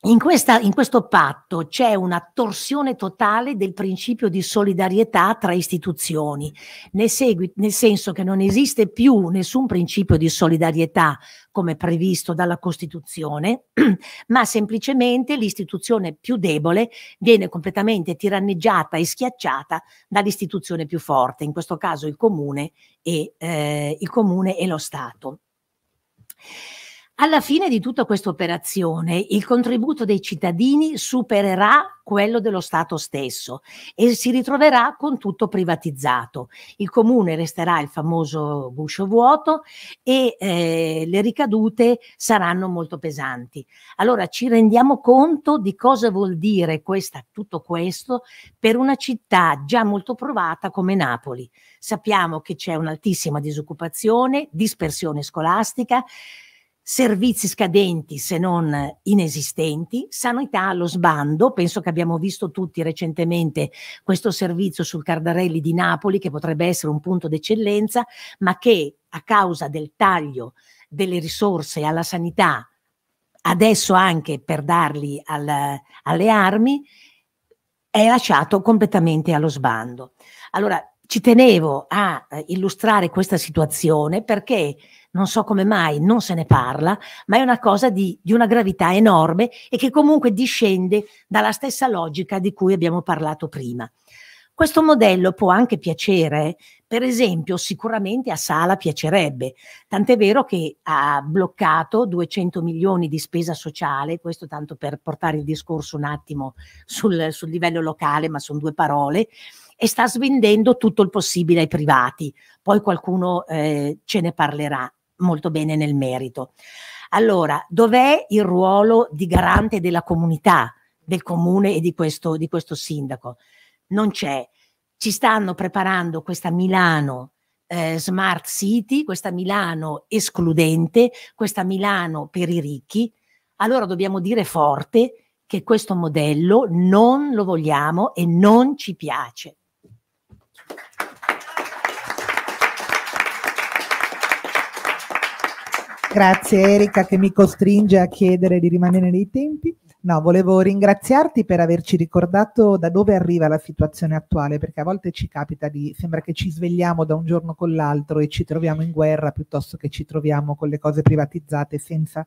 in, questa, in, questo patto c'è una torsione totale del principio di solidarietà tra istituzioni, nel, segui, nel, senso che non esiste più nessun principio di solidarietà come previsto dalla Costituzione, ma semplicemente l'istituzione più debole viene completamente tiranneggiata e schiacciata dall'istituzione più forte, in questo caso il comune e, eh, il comune e lo Stato. Alla fine di tutta questa operazione il contributo dei cittadini supererà quello dello Stato stesso e si ritroverà con tutto privatizzato. Il comune resterà il famoso guscio vuoto e eh, le ricadute saranno molto pesanti. Allora ci rendiamo conto di cosa vuol dire questa, tutto questo per una città già molto provata come Napoli. Sappiamo che c'è un'altissima disoccupazione, dispersione scolastica, servizi scadenti se non inesistenti, sanità allo sbando, penso che abbiamo visto tutti recentemente questo servizio sul Cardarelli di Napoli che potrebbe essere un punto d'eccellenza, ma che a causa del taglio delle risorse alla sanità, adesso anche per darli al, alle armi, è lasciato completamente allo sbando. Allora, ci tenevo a eh, illustrare questa situazione perché non so come mai non se ne parla, ma è una cosa di, di una gravità enorme e che comunque discende dalla stessa logica di cui abbiamo parlato prima. Questo modello può anche piacere, per esempio sicuramente a Sala piacerebbe, tant'è vero che ha bloccato 200 milioni di spesa sociale, questo tanto per portare il discorso un attimo sul, sul livello locale, ma sono due parole, e sta svendendo tutto il possibile ai privati, poi qualcuno eh, ce ne parlerà molto bene nel merito. Allora, dov'è il ruolo di garante della comunità, del comune e di questo, di questo sindaco? Non c'è. Ci stanno preparando questa Milano eh, smart city, questa Milano escludente, questa Milano per i ricchi. Allora dobbiamo dire forte che questo modello non lo vogliamo e non ci piace. Grazie Erika che mi costringe a chiedere di rimanere nei tempi. No, volevo ringraziarti per averci ricordato da dove arriva la situazione attuale, perché a volte ci capita di, sembra che ci svegliamo da un giorno con l'altro e ci troviamo in guerra piuttosto che ci troviamo con le cose privatizzate senza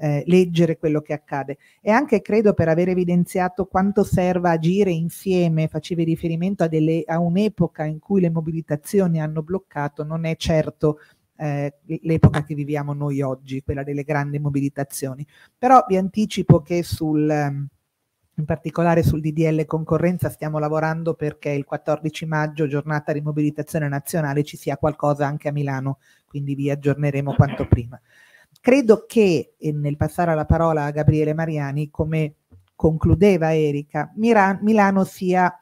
eh, leggere quello che accade. E anche credo per aver evidenziato quanto serva agire insieme, facevi riferimento a, delle, a un'epoca in cui le mobilitazioni hanno bloccato, non è certo eh, l'epoca che viviamo noi oggi, quella delle grandi mobilitazioni. Però vi anticipo che sul ehm, in particolare sul DDL concorrenza stiamo lavorando perché il 14 maggio, giornata di mobilitazione nazionale, ci sia qualcosa anche a Milano, quindi vi aggiorneremo quanto prima. Credo che nel passare la parola a Gabriele Mariani, come concludeva Erika, Milano sia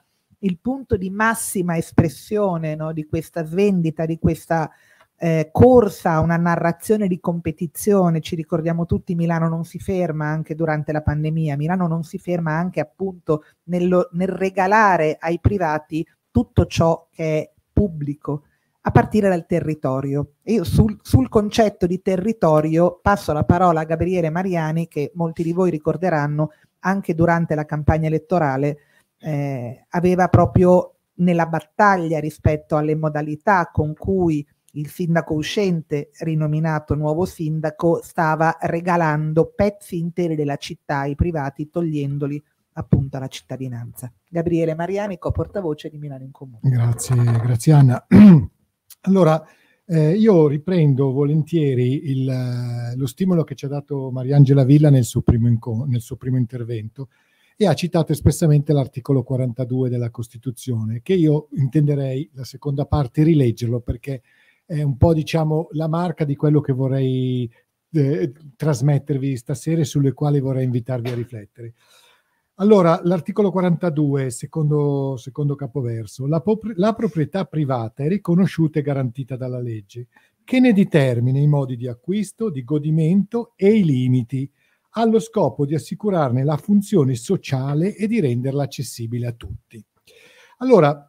il punto di massima espressione no, di questa svendita, di questa eh, corsa, una narrazione di competizione, ci ricordiamo tutti Milano non si ferma anche durante la pandemia, Milano non si ferma anche appunto nello, nel regalare ai privati tutto ciò che è pubblico, a partire dal territorio. Io sul, sul concetto di territorio passo la parola a Gabriele Mariani che molti di voi ricorderanno anche durante la campagna elettorale eh, aveva proprio nella battaglia rispetto alle modalità con cui il sindaco uscente, rinominato nuovo sindaco, stava regalando pezzi interi della città ai privati, togliendoli appunto alla cittadinanza. Gabriele Marianico, portavoce di Milano in Comune. Grazie, grazie Anna. Allora, eh, io riprendo volentieri il, eh, lo stimolo che ci ha dato Mariangela Villa nel suo primo, inco- nel suo primo intervento e ha citato espressamente l'articolo 42 della Costituzione, che io intenderei la seconda parte rileggerlo perché è un po' diciamo la marca di quello che vorrei eh, trasmettervi stasera e sulle quali vorrei invitarvi a riflettere. Allora, l'articolo 42, secondo, secondo capoverso, la, la proprietà privata è riconosciuta e garantita dalla legge, che ne determina i modi di acquisto, di godimento e i limiti, allo scopo di assicurarne la funzione sociale e di renderla accessibile a tutti. Allora,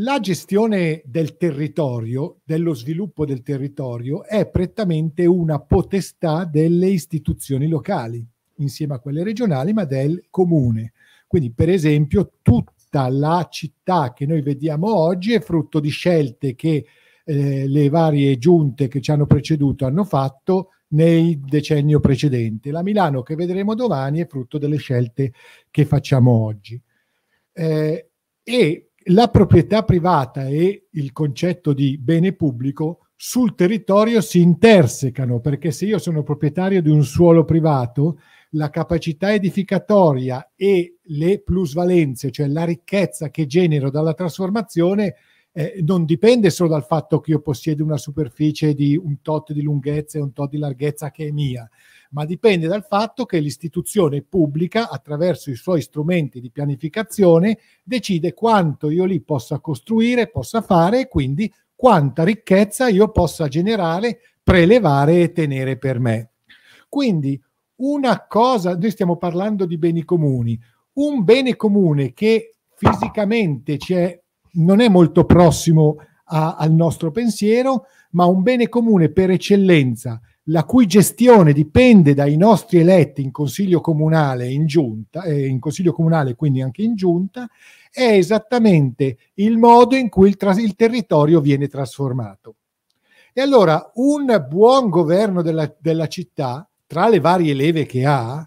la gestione del territorio, dello sviluppo del territorio, è prettamente una potestà delle istituzioni locali, insieme a quelle regionali, ma del comune. Quindi, per esempio, tutta la città che noi vediamo oggi è frutto di scelte che eh, le varie giunte che ci hanno preceduto hanno fatto nei decennio precedente. La Milano che vedremo domani è frutto delle scelte che facciamo oggi. Eh, e la proprietà privata e il concetto di bene pubblico sul territorio si intersecano, perché se io sono proprietario di un suolo privato, la capacità edificatoria e le plusvalenze, cioè la ricchezza che genero dalla trasformazione, eh, non dipende solo dal fatto che io possiedo una superficie di un tot di lunghezza e un tot di larghezza che è mia, ma dipende dal fatto che l'istituzione pubblica, attraverso i suoi strumenti di pianificazione, decide quanto io lì possa costruire, possa fare e quindi quanta ricchezza io possa generare, prelevare e tenere per me. Quindi una cosa, noi stiamo parlando di beni comuni, un bene comune che fisicamente ci è non è molto prossimo a, al nostro pensiero, ma un bene comune per eccellenza, la cui gestione dipende dai nostri eletti in consiglio comunale e in giunta, eh, in consiglio comunale quindi anche in giunta, è esattamente il modo in cui il, tras- il territorio viene trasformato. E allora un buon governo della, della città, tra le varie leve che ha,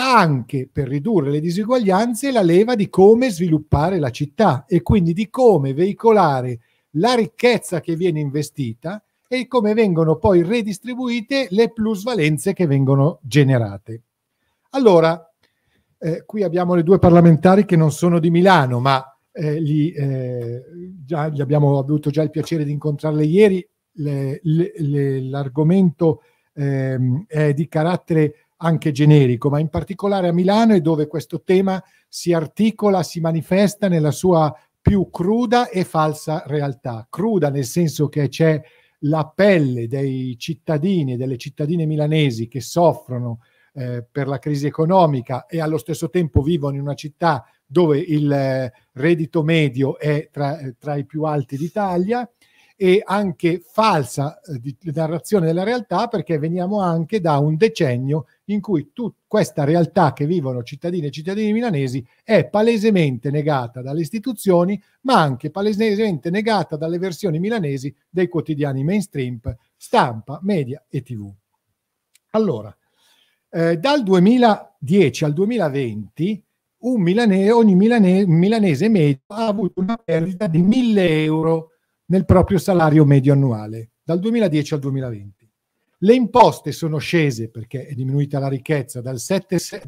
anche per ridurre le disuguaglianze la leva di come sviluppare la città e quindi di come veicolare la ricchezza che viene investita e come vengono poi redistribuite le plusvalenze che vengono generate. Allora, eh, qui abbiamo le due parlamentari che non sono di Milano, ma eh, li, eh, già, li abbiamo avuto già il piacere di incontrarle ieri. l'argomento ehm, è di carattere anche generico, ma in particolare a Milano è dove questo tema si articola, si manifesta nella sua più cruda e falsa realtà. Cruda nel senso che c'è la pelle dei cittadini e delle cittadine milanesi che soffrono eh, per la crisi economica e allo stesso tempo vivono in una città dove il eh, reddito medio è tra, eh, tra i più alti d'Italia e anche falsa eh, narrazione della realtà perché veniamo anche da un decennio in cui tu, questa realtà che vivono cittadini e cittadini milanesi è palesemente negata dalle istituzioni, ma anche palesemente negata dalle versioni milanesi dei quotidiani mainstream, stampa, media e tv. Allora, eh, dal 2010 al 2020 un milane, ogni milane, milanese medio ha avuto una perdita di 1000 euro nel proprio salario medio annuale dal 2010 al 2020. Le imposte sono scese perché è diminuita la ricchezza dal 7,6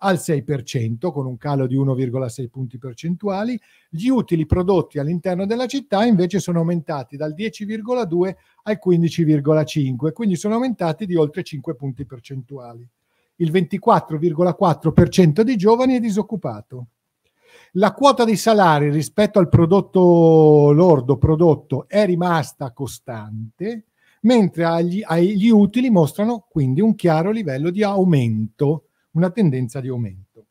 al 6% con un calo di 1,6 punti percentuali, gli utili prodotti all'interno della città invece sono aumentati dal 10,2 al 15,5, quindi sono aumentati di oltre 5 punti percentuali. Il 24,4% dei giovani è disoccupato. La quota dei salari rispetto al prodotto lordo prodotto è rimasta costante, mentre agli, agli utili mostrano quindi un chiaro livello di aumento, una tendenza di aumento.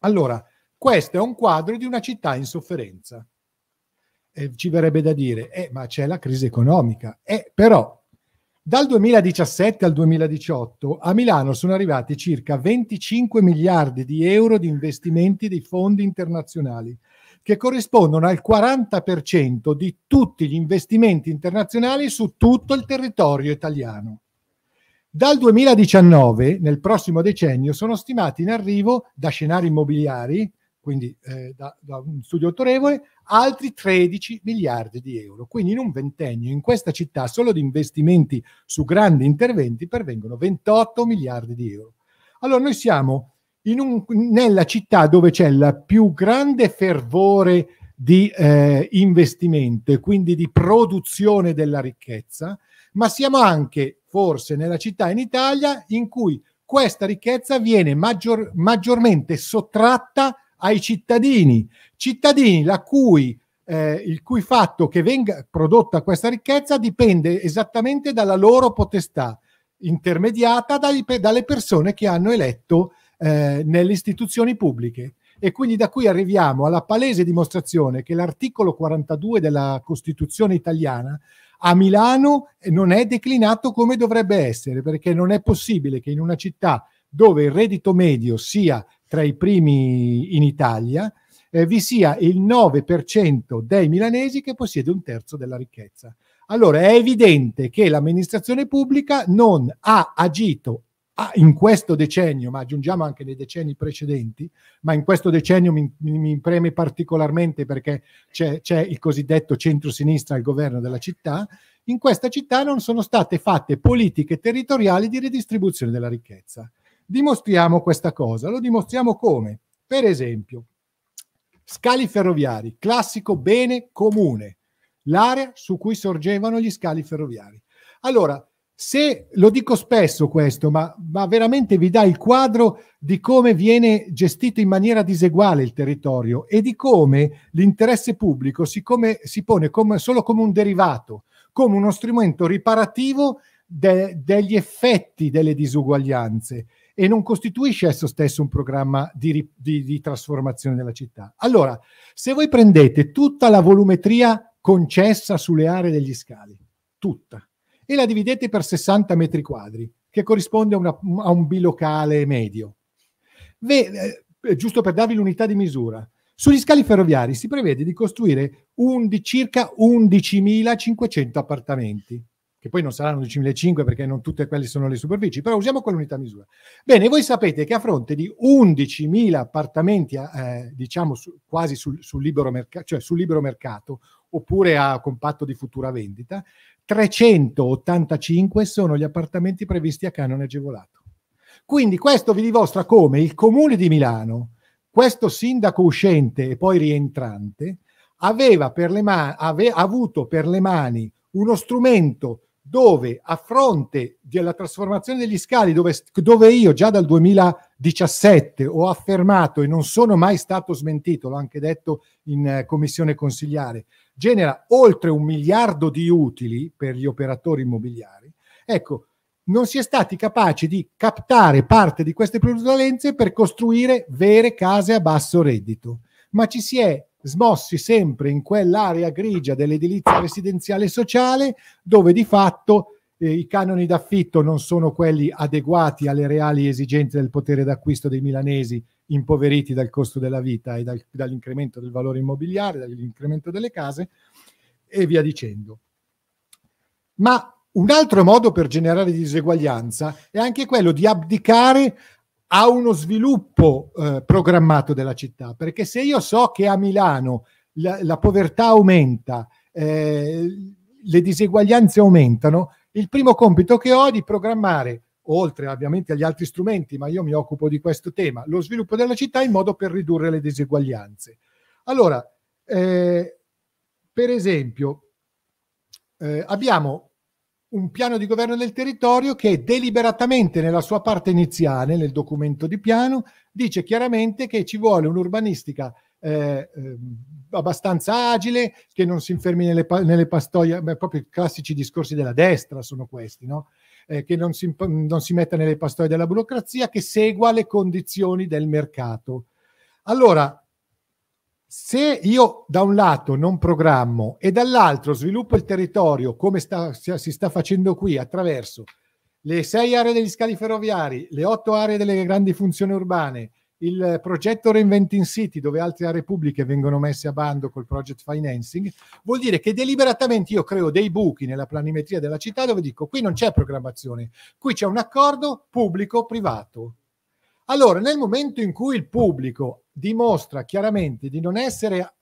Allora, questo è un quadro di una città in sofferenza. Eh, ci verrebbe da dire, eh, ma c'è la crisi economica. Eh, però dal 2017 al 2018 a Milano sono arrivati circa 25 miliardi di euro di investimenti di fondi internazionali, che corrispondono al 40% di tutti gli investimenti internazionali su tutto il territorio italiano. Dal 2019, nel prossimo decennio, sono stimati in arrivo da scenari immobiliari quindi eh, da, da, un studio autorevole, altri 13 miliardi di euro. Quindi in un ventennio in questa città solo di investimenti su grandi interventi pervengono 28 miliardi di euro. Allora noi siamo un, nella città dove c'è il più grande fervore di eh, investimento e quindi di produzione della ricchezza, ma siamo anche forse nella città in Italia in cui questa ricchezza viene maggior, maggiormente sottratta ai cittadini, cittadini la cui eh, il cui fatto che venga prodotta questa ricchezza dipende esattamente dalla loro potestà, intermediata dai, dalle persone che hanno eletto eh, nelle istituzioni pubbliche. E quindi da qui arriviamo alla palese dimostrazione che l'articolo 42 della Costituzione italiana a Milano non è declinato come dovrebbe essere, perché non è possibile che in una città dove il reddito medio sia tra i primi in Italia, eh, vi sia il 9% dei milanesi che possiede un terzo della ricchezza. Allora è evidente che l'amministrazione pubblica non ha agito Ah, in questo decennio, ma aggiungiamo anche nei decenni precedenti, ma in questo decennio mi, mi preme particolarmente perché c'è, c'è il cosiddetto centro-sinistra al governo della città, in questa città non sono state fatte politiche territoriali di redistribuzione della ricchezza. Dimostriamo questa cosa. Lo dimostriamo come? Per esempio, scali ferroviari, classico bene comune, l'area su cui sorgevano gli scali ferroviari. Allora, se lo dico spesso questo, ma, ma, veramente vi dà il quadro di come viene gestito in maniera diseguale il territorio e di come l'interesse pubblico si, come, si pone come, solo come un derivato, come uno strumento riparativo de, degli effetti delle disuguaglianze e non costituisce esso stesso un programma di, di, di trasformazione della città. Allora, se voi prendete tutta la volumetria concessa sulle aree degli scali, tutta, e la dividete per 60 metri quadri, che corrisponde a, una, a un bilocale medio, Ve, eh, giusto per darvi l'unità di misura, sugli scali ferroviari si prevede di costruire un, circa 11.500 appartamenti che poi non saranno 10.500 perché non tutte quelle sono le superfici, però usiamo quell'unità misura. Bene, voi sapete che a fronte di 11.000 appartamenti, eh, diciamo su, quasi sul, sul, libero cioè sul libero mercato, oppure a compatto di futura vendita, 385 sono gli appartamenti previsti a canone agevolato. Quindi questo vi dimostra come il comune di Milano, questo sindaco uscente e poi rientrante, aveva, per le ma- ave- avuto per le mani uno strumento dove a fronte della trasformazione degli scali, dove, dove, io già dal 2017 ho affermato e non sono mai stato smentito, l'ho anche detto in eh, commissione consigliare, genera oltre un miliardo di utili per gli operatori immobiliari, ecco, non si è stati capaci di captare parte di queste plusvalenze per costruire vere case a basso reddito, ma ci si è smossi sempre in quell'area grigia dell'edilizia residenziale sociale dove di fatto eh, i canoni d'affitto non sono quelli adeguati alle reali esigenze del potere d'acquisto dei milanesi impoveriti dal costo della vita e dal, dall'incremento del valore immobiliare, dall'incremento delle case e via dicendo. Ma un altro modo per generare diseguaglianza è anche quello di abdicare a uno sviluppo eh, programmato della città, perché se io so che a Milano la, la povertà aumenta, eh, le diseguaglianze aumentano, il primo compito che ho è di programmare, oltre ovviamente agli altri strumenti, ma io mi occupo di questo tema, lo sviluppo della città in modo per ridurre le diseguaglianze. Allora, eh, per esempio, eh, abbiamo un piano di governo del territorio che deliberatamente nella sua parte iniziale, nel documento di piano, dice chiaramente che ci vuole un'urbanistica eh, ehm, abbastanza agile, che non si infermi nelle, nelle pastoie, beh, proprio i classici discorsi della destra sono questi, no? eh, che non si, non si, metta nelle pastoie della burocrazia, che segua le condizioni del mercato. Allora, se io da un lato non programmo e dall'altro sviluppo il territorio come sta, si sta facendo qui attraverso le sei aree degli scali ferroviari, le otto aree delle grandi funzioni urbane, il progetto Reinventing City dove altre aree pubbliche vengono messe a bando col project financing, vuol dire che deliberatamente io creo dei buchi nella planimetria della città dove dico qui non c'è programmazione, qui c'è un accordo pubblico-privato. Allora, nel momento in cui il pubblico dimostra chiaramente di non essere,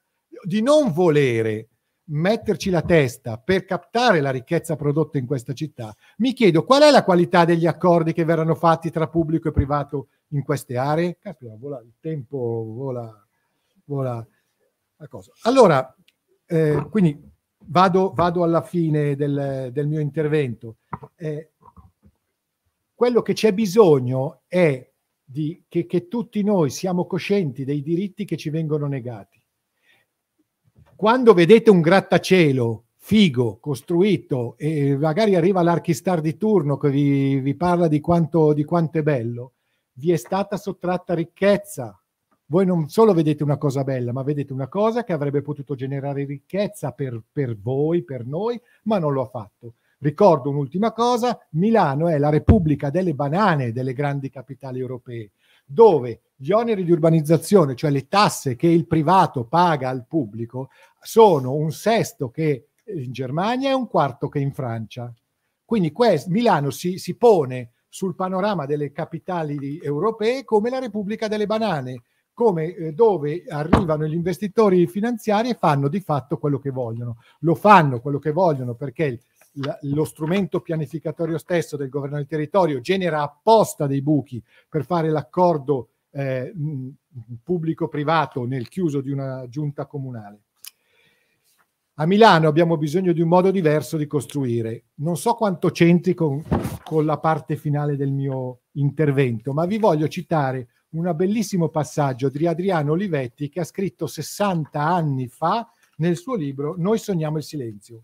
di non volere metterci la testa per captare la ricchezza prodotta in questa città, mi chiedo qual è la qualità degli accordi che verranno fatti tra pubblico e privato in queste aree? Caspita, vola, il tempo vola, vola la cosa. Allora, eh, quindi vado, vado, alla fine del, del mio intervento. Eh, quello che c'è bisogno è di, che, che tutti noi siamo coscienti dei diritti che ci vengono negati. Quando vedete un grattacielo figo, costruito, e magari arriva l'archistar di turno che vi, vi parla di quanto, di quanto, è bello, vi è stata sottratta ricchezza. Voi non solo vedete una cosa bella, ma vedete una cosa che avrebbe potuto generare ricchezza per, per voi, per noi, ma non lo ha fatto. Ricordo un'ultima cosa, Milano è la repubblica delle banane delle grandi capitali europee, dove gli oneri di urbanizzazione, cioè le tasse che il privato paga al pubblico, sono un sesto che in Germania e un quarto che in Francia. Quindi quest- Milano si, si pone sul panorama delle capitali europee come la Repubblica delle Banane, come, eh, dove arrivano gli investitori finanziari e fanno di fatto quello che vogliono. Lo fanno quello che vogliono perché la, lo strumento pianificatorio stesso del governo del territorio genera apposta dei buchi per fare l'accordo eh, pubblico-privato nel chiuso di una giunta comunale. A Milano abbiamo bisogno di un modo diverso di costruire. Non so quanto c'entri con, con la parte finale del mio intervento, ma vi voglio citare un bellissimo passaggio di Adriano Olivetti che ha scritto 60 anni fa nel suo libro Noi sogniamo il silenzio.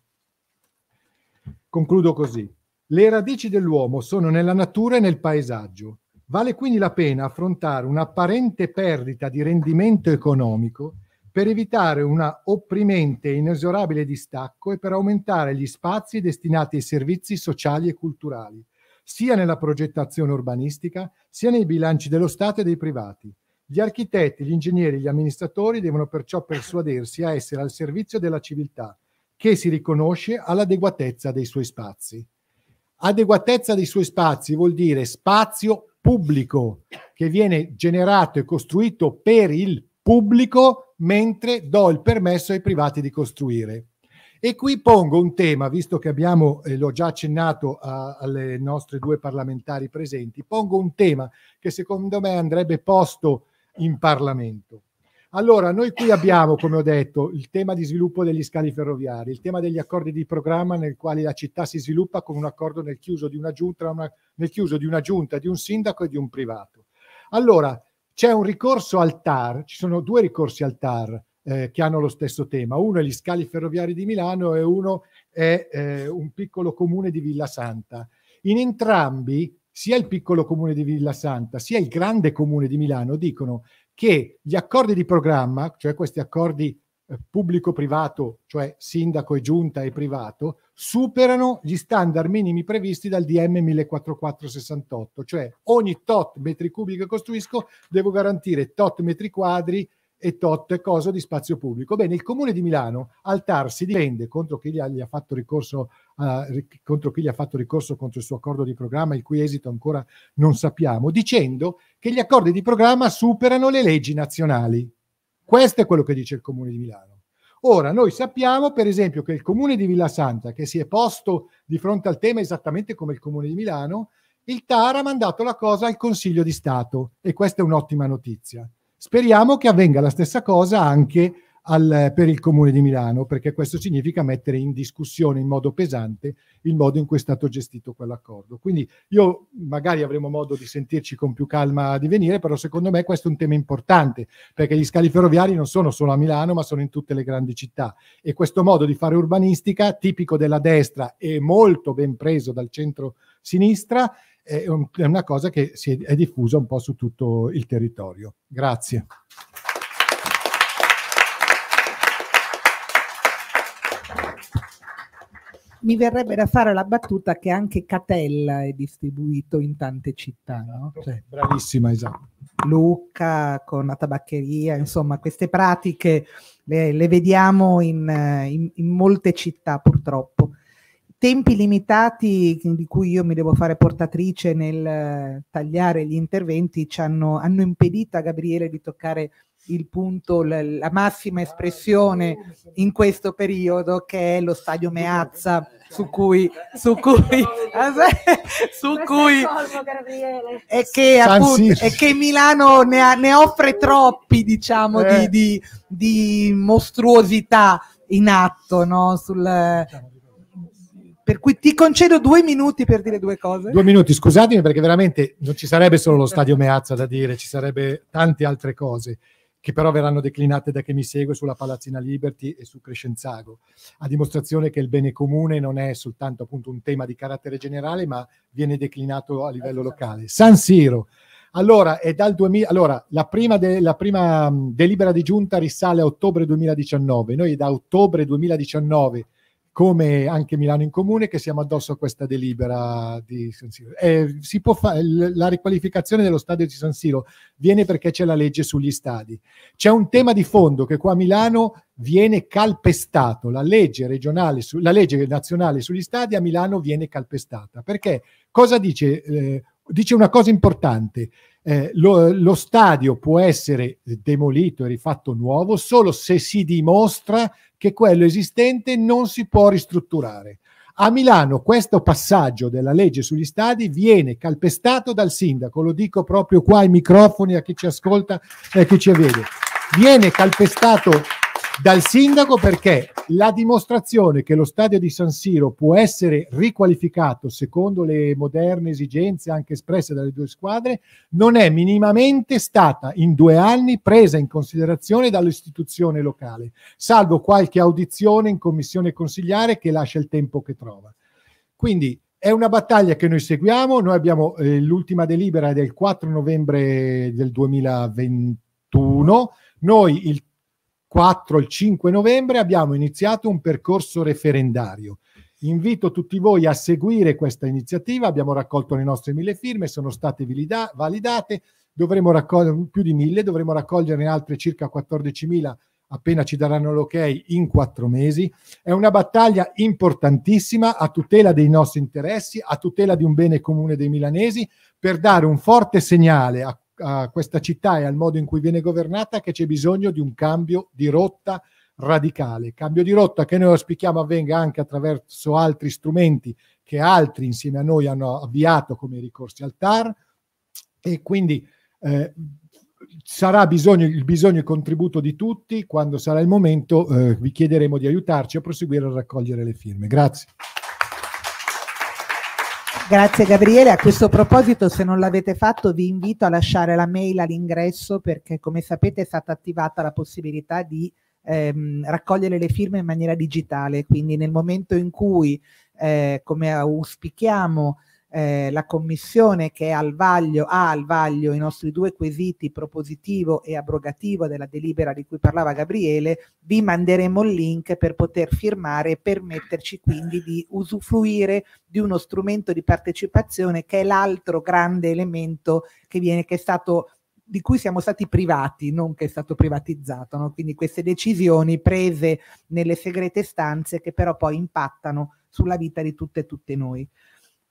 Concludo così. Le radici dell'uomo sono nella natura e nel paesaggio. Vale quindi la pena affrontare un'apparente perdita di rendimento economico per evitare una opprimente e inesorabile distacco e per aumentare gli spazi destinati ai servizi sociali e culturali, sia nella progettazione urbanistica, sia nei bilanci dello Stato e dei privati. Gli architetti, gli ingegneri, gli amministratori devono perciò persuadersi a essere al servizio della civiltà, che si riconosce all'adeguatezza dei suoi spazi. Adeguatezza dei suoi spazi vuol dire spazio pubblico che viene generato e costruito per il pubblico mentre do il permesso ai privati di costruire. E qui pongo un tema, visto che abbiamo, eh, l'ho già accennato a, alle nostre due parlamentari presenti, pongo un tema che secondo me andrebbe posto in Parlamento. Allora, noi qui abbiamo, come ho detto, il tema di sviluppo degli scali ferroviari, il tema degli accordi di programma nel quale la città si sviluppa con un accordo nel chiuso di una giunta, una, nel chiuso di una giunta, di un sindaco e di un privato. Allora, c'è un ricorso al TAR, ci sono due ricorsi al TAR eh, che hanno lo stesso tema, uno è gli scali ferroviari di Milano e uno è eh, un piccolo comune di Villa Santa. In entrambi sia il piccolo comune di Villa Santa sia il grande comune di Milano dicono che gli accordi di programma, cioè questi accordi eh, pubblico-privato, cioè sindaco e giunta e privato, superano gli standard minimi previsti dal DM 14468, cioè ogni tot metri cubi che costruisco devo garantire tot metri quadri e tot e coso di spazio pubblico. Bene, il Comune di Milano al TAR si difende contro chi gli ha, gli ha fatto ricorso Uh, contro chi gli ha fatto ricorso contro il suo accordo di programma, il cui esito ancora non sappiamo, dicendo che gli accordi di programma superano le leggi nazionali. Questo è quello che dice il Comune di Milano. Ora, noi sappiamo per esempio che il Comune di Villa Santa, che si è posto di fronte al tema esattamente come il Comune di Milano, il TAR ha mandato la cosa al Consiglio di Stato e questa è un'ottima notizia. Speriamo che avvenga la stessa cosa anche al, per il Comune di Milano, perché questo significa mettere in discussione in modo pesante il modo in cui è stato gestito quell'accordo. Quindi io magari avremo modo di sentirci con più calma di venire, però secondo me questo è un tema importante, perché gli scali ferroviari non sono solo a Milano, ma sono in tutte le grandi città e questo modo di fare urbanistica, tipico della destra e molto ben preso dal centro sinistra, è, un, è una cosa che è, è diffusa un po' su tutto il territorio. Grazie. mi verrebbe da fare la battuta che anche Catella è distribuito in tante città, no? Esatto. Cioè, Bravissima, esatto. Lucca con la tabaccheria, insomma, queste pratiche le, le vediamo in, in, in, molte città purtroppo tempi limitati di cui io mi devo fare portatrice nel eh, tagliare gli interventi ci hanno, hanno impedito a Gabriele di toccare il punto, la, la, massima espressione in questo periodo che è lo stadio Meazza su cui, su cui, su cui e che, appunto, e che Milano ne, ha, ne offre troppi diciamo di, eh. di, di mostruosità in atto no? Sul, per cui ti concedo due minuti per dire due cose. Due minuti, scusatemi perché veramente non ci sarebbe solo lo stadio Meazza da dire, ci sarebbe tante altre cose che però verranno declinate da chi mi segue sulla Palazzina Liberty e su Crescenzago, a dimostrazione che il bene comune non è soltanto appunto un tema di carattere generale, ma viene declinato a livello locale. San Siro. Allora, è dal 2000, allora la prima, de, la prima delibera di giunta risale a ottobre 2019. Noi da ottobre 2019 come anche Milano in Comune, che siamo addosso a questa delibera di San Siro. Eh, fa- la riqualificazione dello stadio di San Siro viene perché c'è la legge sugli stadi. C'è un tema di fondo che qua a Milano viene calpestato, la legge, regionale su- la legge nazionale sugli stadi a Milano viene calpestata. Perché cosa dice? Eh, dice una cosa importante, eh, lo, lo, stadio può essere demolito e rifatto nuovo solo se si dimostra che quello esistente non si può ristrutturare. A Milano questo passaggio della legge sugli stadi viene calpestato dal sindaco, lo dico proprio qua ai microfoni, a chi ci ascolta e a chi ci vede. Viene calpestato dal sindaco perché la dimostrazione che lo stadio di San Siro può essere riqualificato secondo le moderne esigenze anche espresse dalle due squadre non è minimamente stata in due anni presa in considerazione dall'istituzione locale, salvo qualche audizione in commissione consigliare che lascia il tempo che trova. Quindi è una battaglia che noi seguiamo, noi abbiamo eh, l'ultima delibera del 4 novembre del 2021, noi il 4 al 5 novembre abbiamo iniziato un percorso referendario. Invito tutti voi a seguire questa iniziativa, abbiamo raccolto le nostre mille firme, sono state validate, dovremo raccogliere più di mille, dovremo raccoglierne altre circa 14.000 appena ci daranno l'ok in quattro mesi. È una battaglia importantissima a tutela dei nostri interessi, a tutela di un bene comune dei milanesi, per dare un forte segnale a a questa città e al modo in cui viene governata che c'è bisogno di un cambio di rotta radicale, cambio di rotta che noi auspichiamo avvenga anche attraverso altri strumenti che altri insieme a noi hanno avviato come i ricorsi al TAR e quindi eh, sarà bisogno, il bisogno e il contributo di tutti, quando sarà il momento eh, vi chiederemo di aiutarci a proseguire a raccogliere le firme. Grazie. Grazie Gabriele, a questo proposito se non l'avete fatto vi invito a lasciare la mail all'ingresso perché come sapete è stata attivata la possibilità di ehm, raccogliere le firme in maniera digitale, quindi nel momento in cui, eh, come auspichiamo, eh, la Commissione che al vaglio, ha al vaglio i nostri due quesiti propositivo e abrogativo della delibera di cui parlava Gabriele, vi manderemo il link per poter firmare e permetterci quindi di usufruire di uno strumento di partecipazione che è l'altro grande elemento che, viene, che è stato di cui siamo stati privati, non che è stato privatizzato, no? quindi queste decisioni prese nelle segrete stanze che però poi impattano sulla vita di tutte e tutte noi.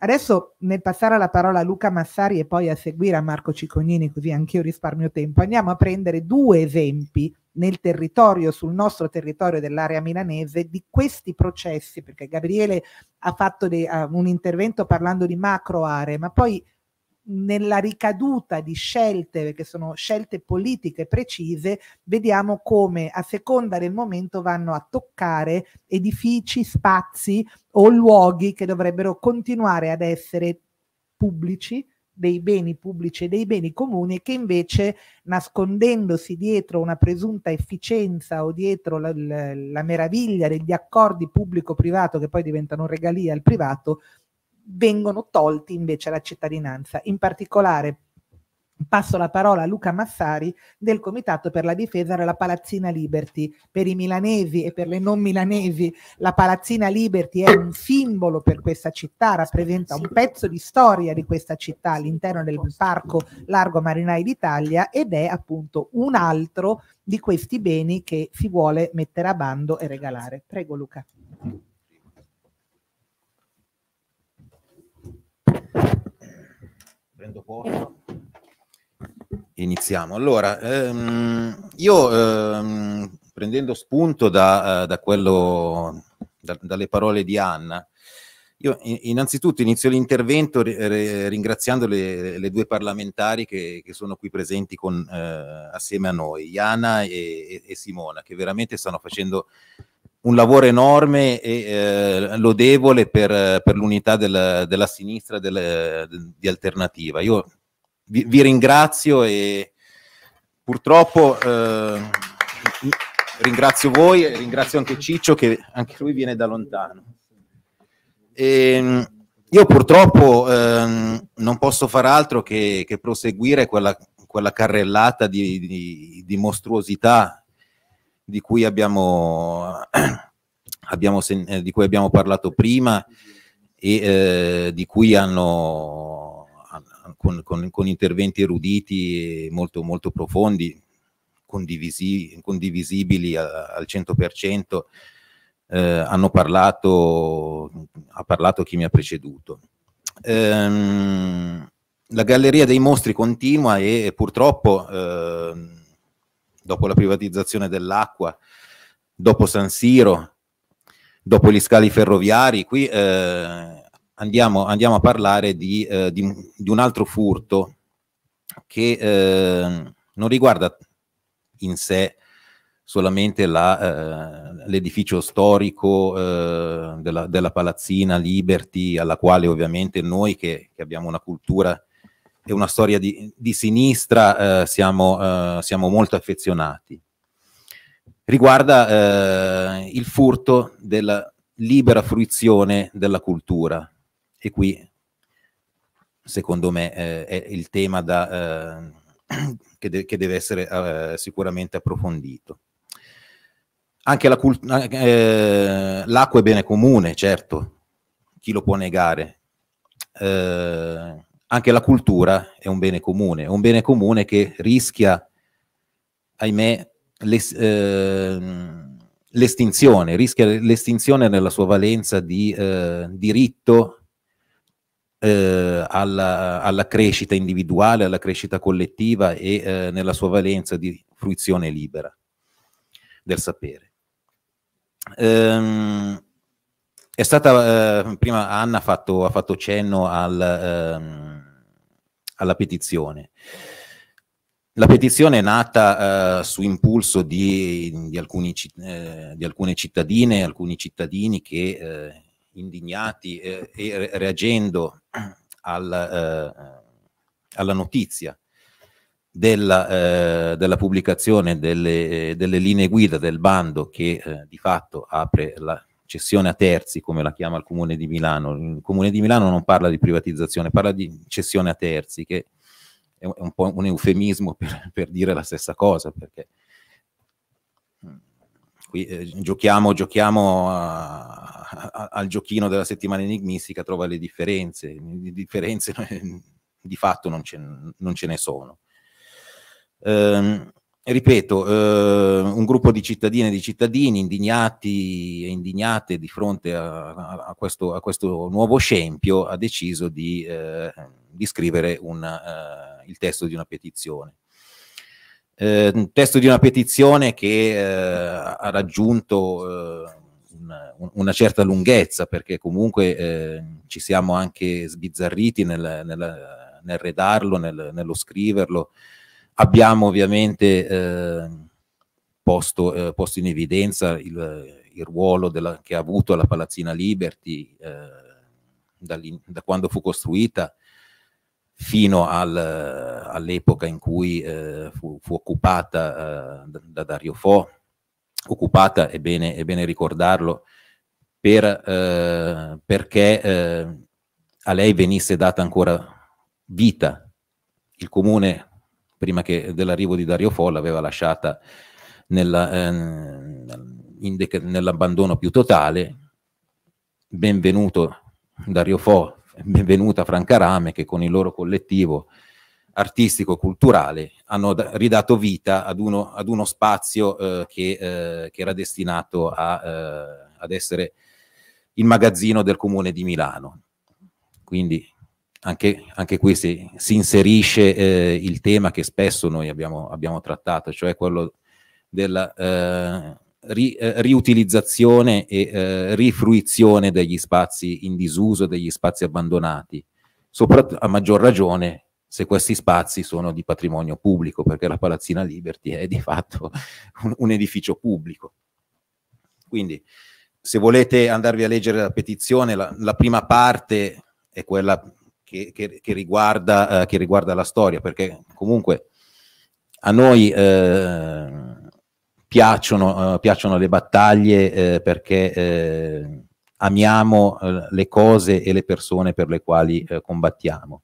Adesso nel passare la parola a Luca Massari e poi a seguire a Marco Cicognini, così anch'io risparmio tempo, andiamo a prendere due esempi nel territorio, sul nostro territorio dell'area milanese, di questi processi, perché Gabriele ha fatto de, un intervento parlando di macro aree, ma poi nella ricaduta di scelte, che sono scelte politiche precise, vediamo come a seconda del momento vanno a toccare edifici, spazi o luoghi che dovrebbero continuare ad essere pubblici, dei beni pubblici e dei beni comuni che invece nascondendosi dietro una presunta efficienza o dietro la, la, la meraviglia degli accordi pubblico-privato che poi diventano regalia al privato vengono tolti invece la cittadinanza. In particolare passo la parola a Luca Massari del Comitato per la difesa della Palazzina Liberty. Per i milanesi e per le non milanesi, la Palazzina Liberty è un simbolo per questa città, rappresenta un pezzo di storia di questa città all'interno del Parco Largo Marinai d'Italia ed è appunto un altro di questi beni che si vuole mettere a bando e regalare. Prego Luca. prendo posto. Iniziamo. Allora, ehm, io ehm, prendendo spunto da, eh, da quello, da, dalle parole di Anna, io innanzitutto inizio l'intervento ringraziando le, le due parlamentari che, che, sono qui presenti con, eh, assieme a noi, Iana e, e, Simona, che veramente stanno facendo un lavoro enorme e eh, lodevole per, per l'unità del, della sinistra del, del, di alternativa. Io vi, vi ringrazio e purtroppo eh, ringrazio voi e ringrazio anche Ciccio che anche lui viene da lontano. E, ehm, io purtroppo eh, non posso far altro che, che proseguire quella, quella carrellata di, di, di mostruosità di cui abbiamo, abbiamo, eh, di cui abbiamo parlato prima e eh, di cui hanno con, con, con, interventi eruditi molto, molto profondi, condivisi, condivisibili a, al 100%, eh, hanno parlato, ha parlato chi mi ha preceduto. Ehm, la galleria dei mostri continua e purtroppo eh, dopo la privatizzazione dell'acqua, dopo San Siro, dopo gli scali ferroviari, qui eh, andiamo, andiamo, a parlare di, eh, di, di, un altro furto che eh, non riguarda in sé solamente eh, l'edificio storico eh, della, della, palazzina Liberty, alla quale ovviamente noi che, che abbiamo una cultura è una storia di, di sinistra, eh, siamo, eh, siamo, molto affezionati. Riguarda eh, il furto della libera fruizione della cultura e qui secondo me eh, è il tema da, eh, che, de che, deve essere sicuramente approfondito anche l'acqua la eh, è bene comune, certo, chi lo può negare. Eh, anche la cultura è un bene comune, è un bene comune che rischia, ahimè, l'es- ehm, l'estinzione, rischia l'estinzione nella sua valenza di eh, diritto eh, alla, alla, crescita individuale, alla crescita collettiva e eh, nella sua valenza di fruizione libera del sapere. Ehm, è stata, eh, prima Anna ha fatto, ha fatto cenno al... Ehm, alla petizione. La petizione è nata eh, su impulso di, di, alcuni, eh, di, alcune cittadine, alcuni cittadini che eh, indignati eh, e reagendo al, eh, alla notizia della, eh, della pubblicazione delle, delle, linee guida del bando che di fatto apre la, cessione a terzi, come la chiama il Comune di Milano. Il Comune di Milano non parla di privatizzazione, parla di cessione a terzi, che è un po' un eufemismo per, per dire la stessa cosa, perché mm, qui eh, giochiamo, giochiamo a, a, al giochino della settimana enigmistica, trova le differenze, di differenze di fatto non ce, non ce ne sono. Ehm, ripeto, eh, un gruppo di cittadine e di cittadini indignati e indignate di fronte a, a, questo, a questo, nuovo scempio ha deciso di, eh, di scrivere una, eh, il testo di una petizione. Eh, un testo di una petizione che eh, ha raggiunto eh, una, una, certa lunghezza perché comunque ci siamo anche sbizzarriti nel, nel, nel redarlo, nel, nello scriverlo. Abbiamo ovviamente eh, posto, eh, posto, in evidenza il, il ruolo della, che ha avuto la Palazzina Liberty eh, da, da quando fu costruita fino al, all'epoca in cui eh, fu, fu, occupata eh, da Dario Fo, occupata, è bene, è bene ricordarlo, per, eh, perché eh, a lei venisse data ancora vita. Il comune prima che dell'arrivo di Dario Fo l'aveva lasciata ehm, nell'abbandono più totale. Benvenuto Dario Fo, benvenuta Franca Rame che con il loro collettivo artistico e culturale hanno ridato vita ad uno, ad uno spazio eh, che, eh, che, era destinato a, eh, ad essere il magazzino del comune di Milano. Quindi anche, anche, qui si, si inserisce eh, il tema che spesso noi abbiamo, abbiamo trattato, cioè quello della eh, ri, eh, riutilizzazione e eh, rifruizione degli spazi in disuso, degli spazi abbandonati, a maggior ragione se questi spazi sono di patrimonio pubblico, perché la Palazzina Liberty è di fatto un, un edificio pubblico. Quindi se volete andarvi a leggere la petizione, la, la prima parte è quella che, che, che, riguarda, eh, che, riguarda, la storia, perché comunque a noi eh, piacciono, eh, piacciono, le battaglie eh, perché eh, amiamo eh, le cose e le persone per le quali combattiamo.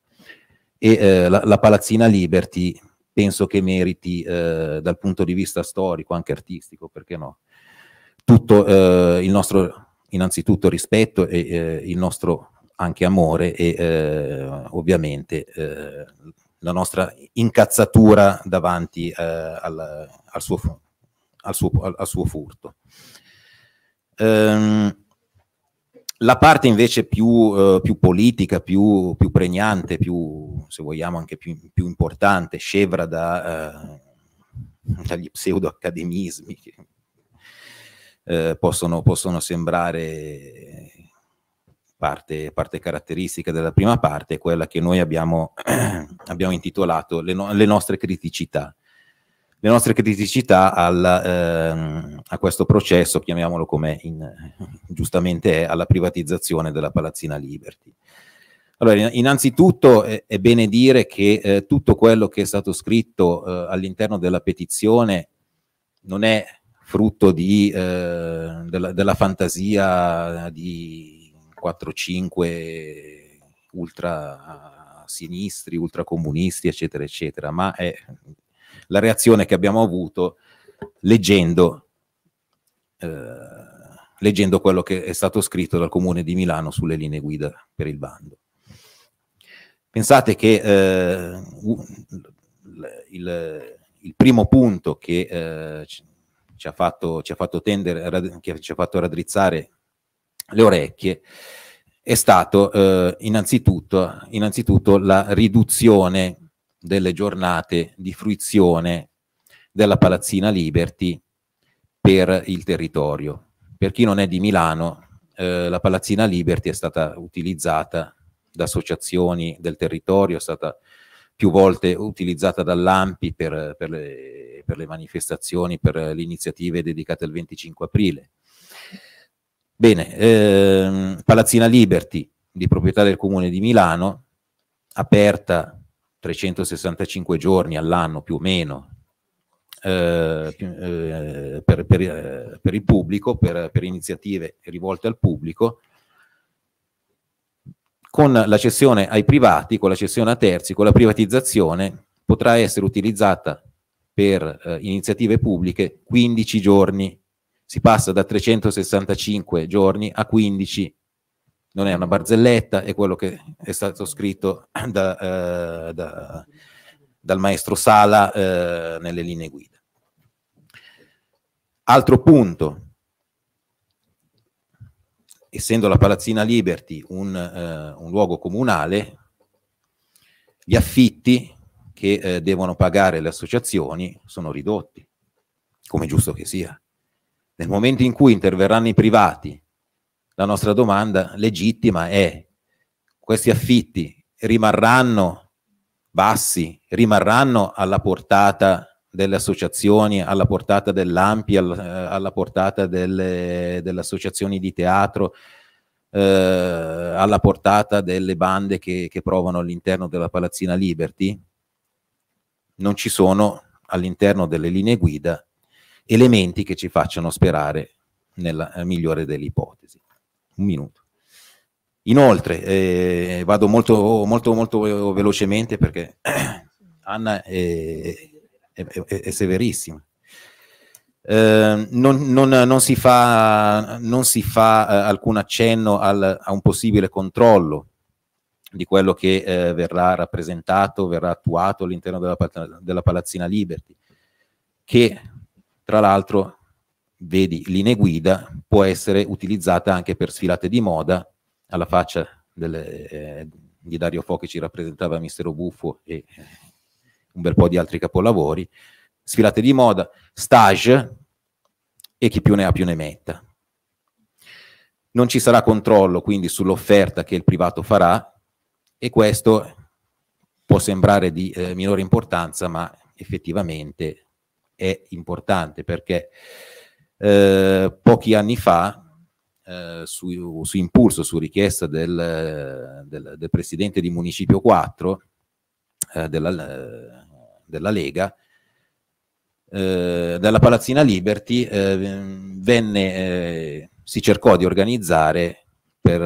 E la, la, palazzina Liberty penso che meriti dal punto di vista storico, anche artistico, perché no? Tutto il nostro, innanzitutto rispetto e il nostro anche amore e eh, ovviamente eh, la nostra incazzatura davanti eh, al, al, suo, al, suo, al, suo, furto. Ehm, la parte invece più, eh, più politica, più, più, pregnante, più, se vogliamo anche più, più importante, scevra da, eh, dagli pseudo-accademismi che eh, possono, possono sembrare parte, parte caratteristica della prima parte, è quella che noi abbiamo, abbiamo intitolato le, no, le, nostre criticità. Le nostre criticità al, ehm, a questo processo, chiamiamolo come in, giustamente è, alla privatizzazione della Palazzina Liberty. Allora, innanzitutto eh, è bene dire che eh, tutto quello che è stato scritto eh, all'interno della petizione non è frutto di, eh, della, della, fantasia di, 4-5 ultra sinistri, ultra comunisti, eccetera, eccetera, ma è la reazione che abbiamo avuto leggendo, eh, leggendo quello che è stato scritto dal Comune di Milano sulle linee guida per il bando. Pensate che eh, il, il, primo punto che eh, ci, ha fatto, ci ha fatto tendere, che ci ha fatto raddrizzare le orecchie è stato eh, innanzitutto, innanzitutto la riduzione delle giornate di fruizione della Palazzina Liberty per il territorio. Per chi non è di Milano, eh, la Palazzina Liberty è stata utilizzata da associazioni del territorio, è stata più volte utilizzata dall'AMPI per, per, per le manifestazioni, per le iniziative dedicate al 25 aprile Bene, ehm, Palazzina Liberty, di proprietà del Comune di Milano, aperta 365 giorni all'anno più o meno eh, eh per, per, eh, per, il pubblico, per, per, iniziative rivolte al pubblico, con la cessione ai privati, con la cessione a terzi, con la privatizzazione, potrà essere utilizzata per eh, iniziative pubbliche 15 giorni si passa da 365 giorni a 15. Non è una barzelletta, è quello che è stato scritto da, eh, da, dal maestro Sala eh, nelle linee guida. Altro punto, essendo la Palazzina Liberty un, eh, un luogo comunale, gli affitti che eh, devono pagare le associazioni sono ridotti, come giusto che sia nel momento in cui interverranno i privati, la nostra domanda legittima è questi affitti rimarranno bassi, rimarranno alla portata delle associazioni, alla portata dell'AMPI, eh, alla portata delle, delle associazioni di teatro, eh, alla portata delle bande che, che provano all'interno della palazzina Liberty, non ci sono all'interno delle linee guida elementi che ci facciano sperare nella eh, migliore delle ipotesi. Un minuto. Inoltre, eh, vado molto, molto, molto velocemente perché Anna è, è, è, è severissima. Eh, non, non, non, si fa, non si fa eh, alcun accenno al, a un possibile controllo di quello che eh, verrà rappresentato, verrà attuato all'interno della, della Palazzina Liberty, che tra l'altro, vedi, linee guida può essere utilizzata anche per sfilate di moda, alla faccia delle, eh, di Dario Fo che ci rappresentava Mistero Buffo e eh, un bel po' di altri capolavori, sfilate di moda, stage e chi più ne ha più ne metta. Non ci sarà controllo quindi sull'offerta che il privato farà e questo può sembrare di eh, minore importanza, ma effettivamente è importante perché eh, pochi anni fa, eh, su, su, impulso, su richiesta del, del, del presidente di Municipio 4 eh, della, eh, della, Lega, eh, dalla Palazzina Liberty eh, venne, si cercò di organizzare per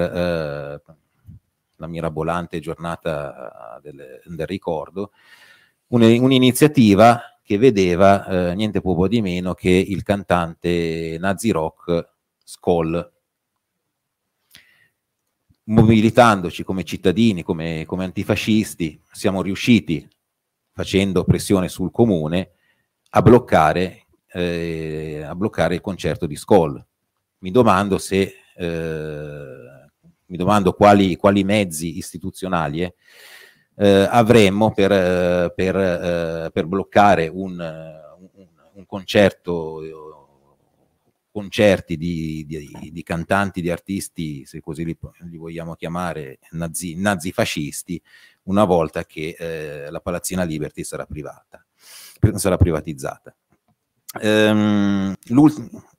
la mirabolante giornata del, del ricordo, un'iniziativa che vedeva eh, niente poco di meno che il cantante nazi rock Skoll. Mobilitandoci come cittadini, come, come antifascisti, siamo riusciti, facendo pressione sul comune, a bloccare, eh, a bloccare il concerto di Skoll. Mi domando se eh, mi domando quali, quali mezzi istituzionali eh, eh, avremmo per, eh, per, eh, per bloccare un, un, un concerto eh, concerti di, di, di, cantanti, di artisti, se così li, li vogliamo chiamare, nazi, nazifascisti, una volta che eh, la Palazzina Liberty sarà privata, sarà privatizzata. Ehm,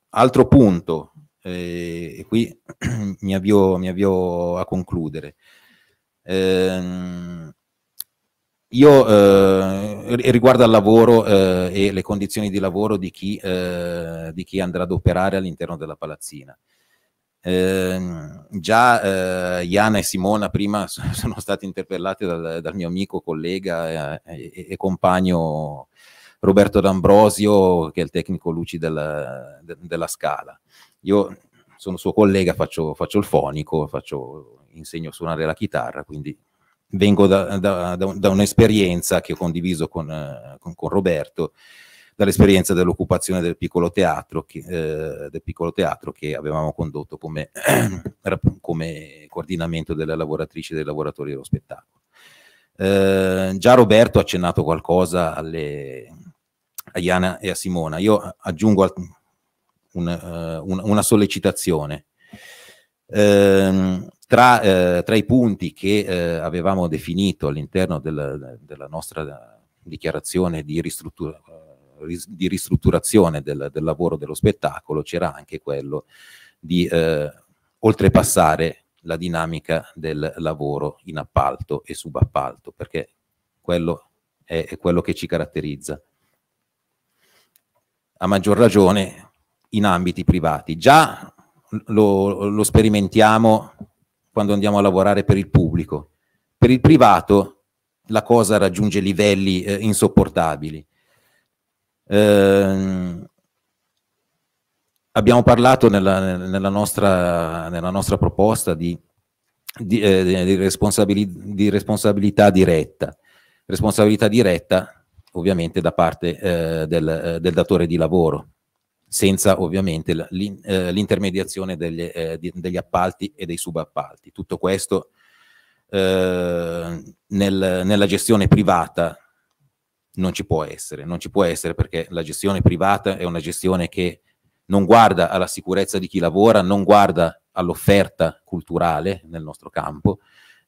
altro punto, eh, e qui mi avvio, mi avvio, a concludere. Ehm, io eh, riguardo al lavoro eh, e le condizioni di lavoro di chi, eh, di chi andrà ad operare all'interno della palazzina. Ehm, già eh, Iana e Simona prima sono state interpellate dal, dal mio amico, collega eh, e, e, compagno Roberto D'Ambrosio, che è il tecnico luci della, de, della Scala. Io sono suo collega, faccio, faccio il fonico, faccio, insegno a suonare la chitarra, quindi vengo da, da, da un'esperienza che ho condiviso con, eh, con, con Roberto, dall'esperienza dell'occupazione del piccolo teatro che, eh, del piccolo teatro che avevamo condotto come, come coordinamento delle lavoratrici e dei lavoratori dello spettacolo. Eh, già Roberto ha accennato qualcosa alle, a Iana e a Simona. Io aggiungo un, uh, un, una sollecitazione. Eh, tra, eh, tra, i punti che eh, avevamo definito all'interno del, della nostra dichiarazione di, ristruttura, eh, di ristrutturazione del, del, lavoro dello spettacolo c'era anche quello di eh, oltrepassare la dinamica del lavoro in appalto e subappalto, perché quello è, è quello che ci caratterizza. A maggior ragione in ambiti privati. Già lo, lo sperimentiamo quando andiamo a lavorare per il pubblico. Per il privato la cosa raggiunge livelli eh, insopportabili. Eh, abbiamo parlato nella, nella, nostra, nella, nostra, proposta di, di, eh, di, responsabili, di responsabilità diretta. Responsabilità diretta ovviamente da parte eh, del, eh, del datore di lavoro senza ovviamente eh, l'intermediazione degli, eh, degli, appalti e dei subappalti. Tutto questo eh, nel, nella gestione privata non ci può essere, non ci può essere perché la gestione privata è una gestione che non guarda alla sicurezza di chi lavora, non guarda all'offerta culturale nel nostro campo,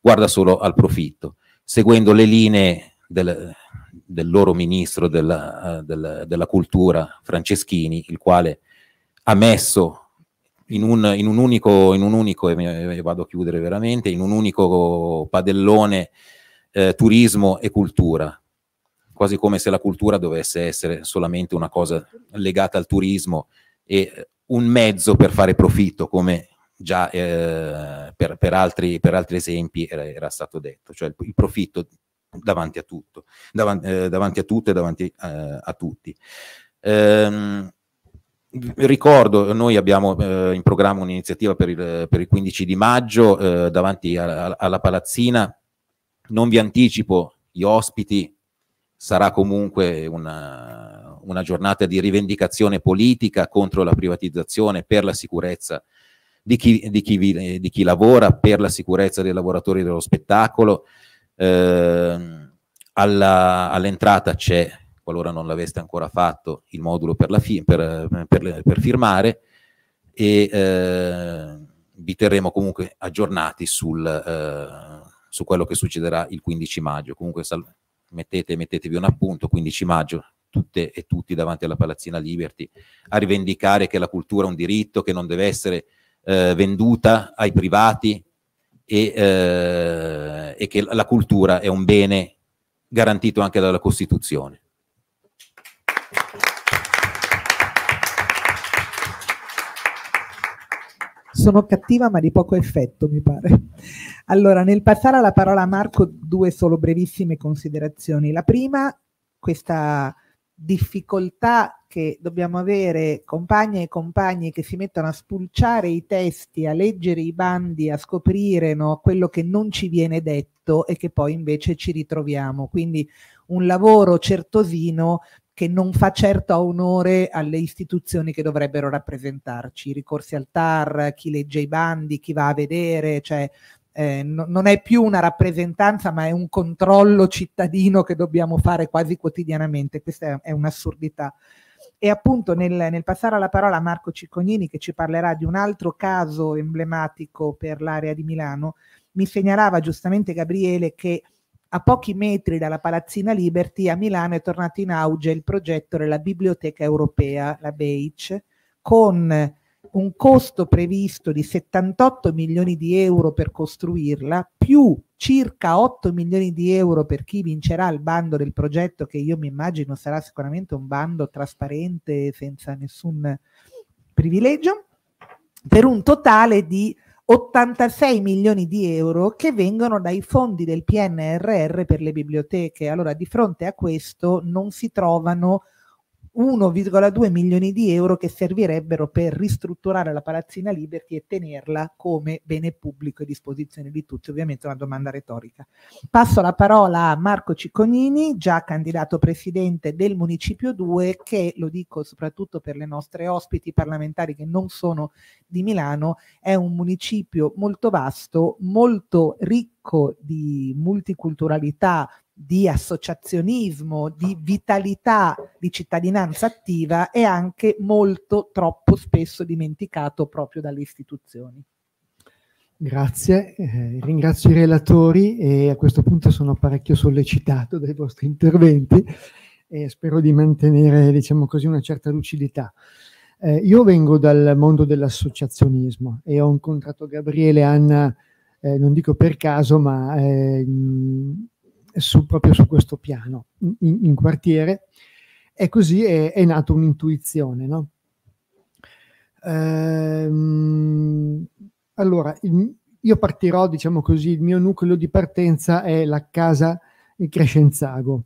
guarda solo al profitto, seguendo le linee del, del loro ministro della, eh, della, della, cultura Franceschini, il quale ha messo in un, in un unico, in un unico e, e, vado a chiudere veramente, in un unico padellone eh, turismo e cultura, quasi come se la cultura dovesse essere solamente una cosa legata al turismo e un mezzo per fare profitto, come già eh, per, per, altri, per, altri, esempi era, era stato detto, cioè il, il profitto davanti a tutto, davanti, eh, davanti a tutto e davanti eh, a tutti. Ehm, Ricordo, noi abbiamo eh, in programma un'iniziativa per il, per il 15 di maggio eh, davanti a, a, alla palazzina. Non vi anticipo gli ospiti, sarà comunque una, una, giornata di rivendicazione politica contro la privatizzazione per la sicurezza di chi, di chi, vi, di chi lavora, per la sicurezza dei lavoratori dello spettacolo. Eh, all'entrata c'è, qualora non l'aveste ancora fatto, il modulo per, fi per, per, per firmare e eh, vi terremo comunque aggiornati sul, eh, su quello che succederà il 15 maggio. Comunque mettete, mettetevi un appunto, 15 maggio, tutte e tutti davanti alla Palazzina Liberty, a rivendicare che la cultura è un diritto, che non deve essere eh, venduta ai privati, e, eh, e che la cultura è un bene garantito anche dalla Costituzione. sono cattiva ma di poco effetto mi pare. Allora, nel passare alla parola a Marco, due solo brevissime considerazioni. La prima, questa difficoltà che dobbiamo avere compagne e compagni che si mettono a spulciare i testi, a leggere i bandi, a scoprire no, quello che non ci viene detto e che poi invece ci ritroviamo. Quindi un lavoro certosino che non fa certo onore alle istituzioni che dovrebbero rappresentarci, i ricorsi al TAR, chi legge i bandi, chi va a vedere, cioè eh, no, non è più una rappresentanza ma è un controllo cittadino che dobbiamo fare quasi quotidianamente, questa è, è un'assurdità e appunto nel, nel passare alla parola a Marco Ciccognini, che ci parlerà di un altro caso emblematico per l'area di Milano, mi segnalava giustamente Gabriele che a pochi metri dalla Palazzina Liberty a Milano è tornato in auge il progetto della Biblioteca Europea, la BEIC, con un costo previsto di 78 milioni di euro per costruirla, più circa 8 milioni di euro per chi vincerà il bando del progetto, che io mi immagino sarà sicuramente un bando trasparente, senza nessun privilegio, per un totale di 86 milioni di euro che vengono dai fondi del PNRR per le biblioteche. Allora, di fronte a questo non si trovano 1,2 milioni di euro che servirebbero per ristrutturare la palazzina Liberty e tenerla come bene pubblico a disposizione di tutti. Ovviamente è una domanda retorica. Passo la parola a Marco Cicognini, già candidato presidente del Municipio 2, che lo dico soprattutto per le nostre ospiti parlamentari che non sono di Milano, è un municipio molto vasto, molto ricco di multiculturalità, di associazionismo, di vitalità, di cittadinanza attiva è anche molto troppo spesso dimenticato proprio dalle istituzioni. Grazie, eh, ringrazio i relatori e a questo punto sono parecchio sollecitato dai vostri interventi e spero di mantenere, diciamo così, una certa lucidità. Eh, io vengo dal mondo dell'associazionismo e ho incontrato Gabriele e Anna, eh, non dico per caso, ma eh, su, proprio su questo piano, in, in quartiere, e così è, è nata un'intuizione. No? Ehm, allora, il, io partirò, diciamo così, il mio nucleo di partenza è la casa Crescenzago.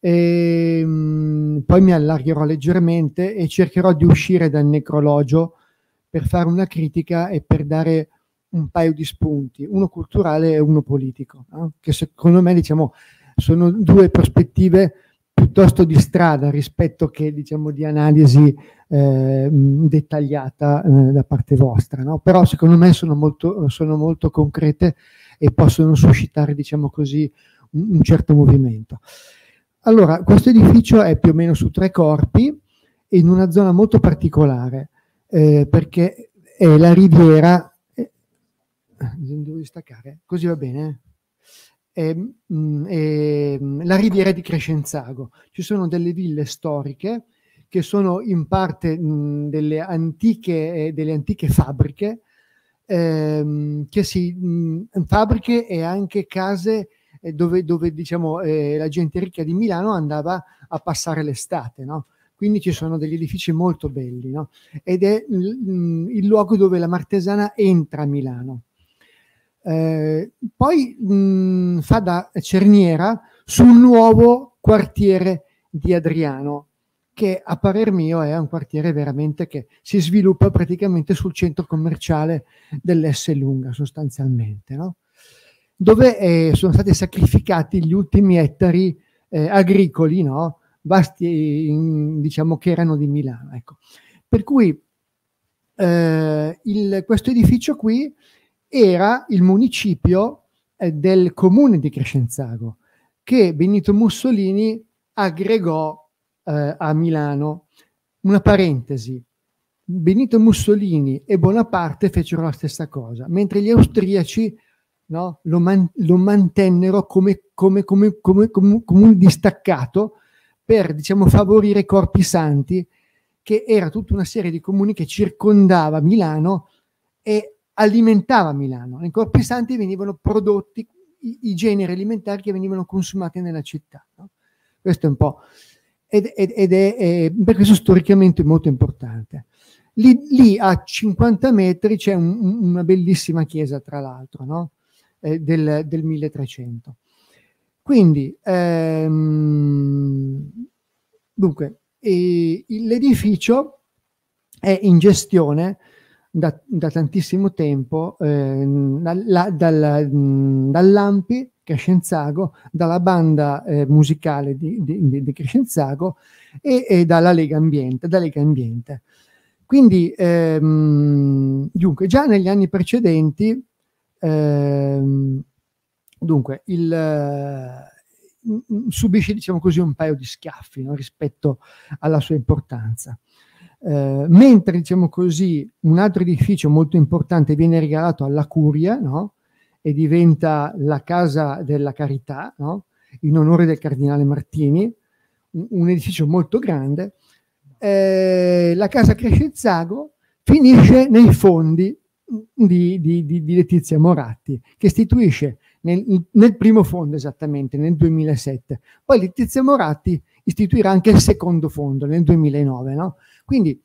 E, ehm, poi mi allargherò leggermente e cercherò di uscire dal necrologio per fare una critica e per dare un paio di spunti, uno culturale e uno politico, eh? che secondo me diciamo, sono due prospettive piuttosto di strada rispetto che diciamo, di analisi eh, dettagliata eh, da parte vostra, no? però secondo me sono molto, sono molto, concrete e possono suscitare diciamo così, un, un certo movimento. Allora, questo edificio è più o meno su tre corpi, in una zona molto particolare, eh, perché è la riviera devo staccare, così va bene. E, eh? e, ehm, mm, ehm, la riviera di Crescenzago. Ci sono delle ville storiche che sono in parte mh, mm, delle, antiche, eh, delle, antiche, fabbriche, ehm, si, mh, mm, fabbriche e anche case eh, dove, dove diciamo, eh, la gente ricca di Milano andava a passare l'estate. No? Quindi ci sono degli edifici molto belli no? ed è mh, il luogo dove la Martesana entra a Milano eh, poi mh, mm, fa da cerniera sul nuovo quartiere di Adriano, che a parer mio è un quartiere veramente che si sviluppa praticamente sul centro commerciale dell'S lunga sostanzialmente, no? dove eh, sono stati sacrificati gli ultimi ettari eh, agricoli, no? Basti, in, diciamo che erano di Milano. Ecco. Per cui eh, il, questo edificio qui era il municipio eh, del comune di Crescenzago che Benito Mussolini aggregò eh, a Milano. Una parentesi, Benito Mussolini e Bonaparte fecero la stessa cosa, mentre gli austriaci no, lo, man lo, mantennero come, come, come, come, comune distaccato per diciamo, favorire i corpi santi, che era tutta una serie di comuni che circondava Milano e alimentava Milano, nei corpi santi venivano prodotti i, i, generi alimentari che venivano consumati nella città. No? Questo è un po'. Ed, ed, ed è, è, per questo storicamente molto importante. Lì, lì a 50 metri c'è un, una bellissima chiesa, tra l'altro, no? eh, del, del, 1300. Quindi, ehm, dunque, eh, l'edificio è in gestione da, da tantissimo tempo eh, dalla, dalla, mm, dall'Ampi Crescenzago, dalla banda eh, musicale di, di, di Crescenzago e, e, dalla Lega Ambiente. Da Lega Ambiente. Quindi, ehm, dunque, già negli anni precedenti, ehm, dunque, il, eh, subisce, diciamo così, un paio di schiaffi no, rispetto alla sua importanza. Eh, mentre, diciamo così, un altro edificio molto importante viene regalato alla curia, no? E diventa la casa della carità, no? In onore del cardinale Martini, un, un edificio molto grande. Eh, la casa Crescenzago finisce nei fondi di, di, di, di Letizia Moratti, che istituisce nel, nel, primo fondo esattamente, nel 2007. Poi Letizia Moratti istituirà anche il secondo fondo nel 2009, no? Quindi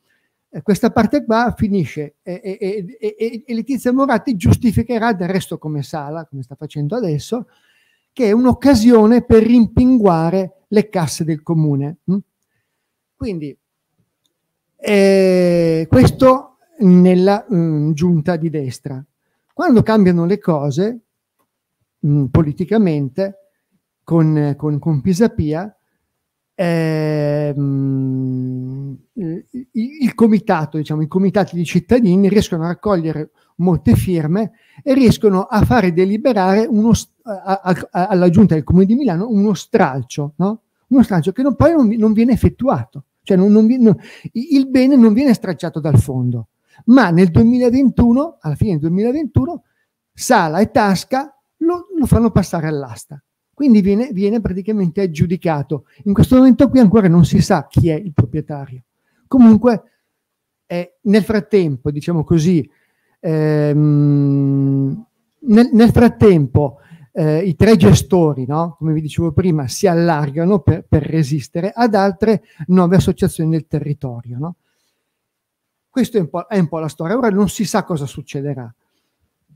eh, questa parte qua finisce e, e, e, e, Letizia Moratti giustificherà del resto come sala, come sta facendo adesso, che è un'occasione per rimpinguare le casse del comune. Mh? Hm? Quindi eh, questo nella mh, mm, giunta di destra. Quando cambiano le cose mh, mm, politicamente con, con, con Pisapia, ehm, il comitato, diciamo, i comitati di cittadini riescono a raccogliere molte firme e riescono a fare deliberare uno, a, a, a, alla giunta del Comune di Milano uno stralcio, no? uno stralcio che non, poi non, non, viene effettuato, cioè non, non, il bene non viene stracciato dal fondo. Ma nel 2021, alla fine del 2021, Sala e Tasca lo, lo fanno passare all'asta. Quindi viene, viene praticamente aggiudicato. In questo momento qui ancora non si sa chi è il proprietario. Comunque, eh, nel frattempo, diciamo così, ehm, nel, nel, frattempo eh, i tre gestori, no? come vi dicevo prima, si allargano per, per resistere ad altre nuove associazioni del territorio. No? Questa è è un, po', la storia. Ora non si sa cosa succederà.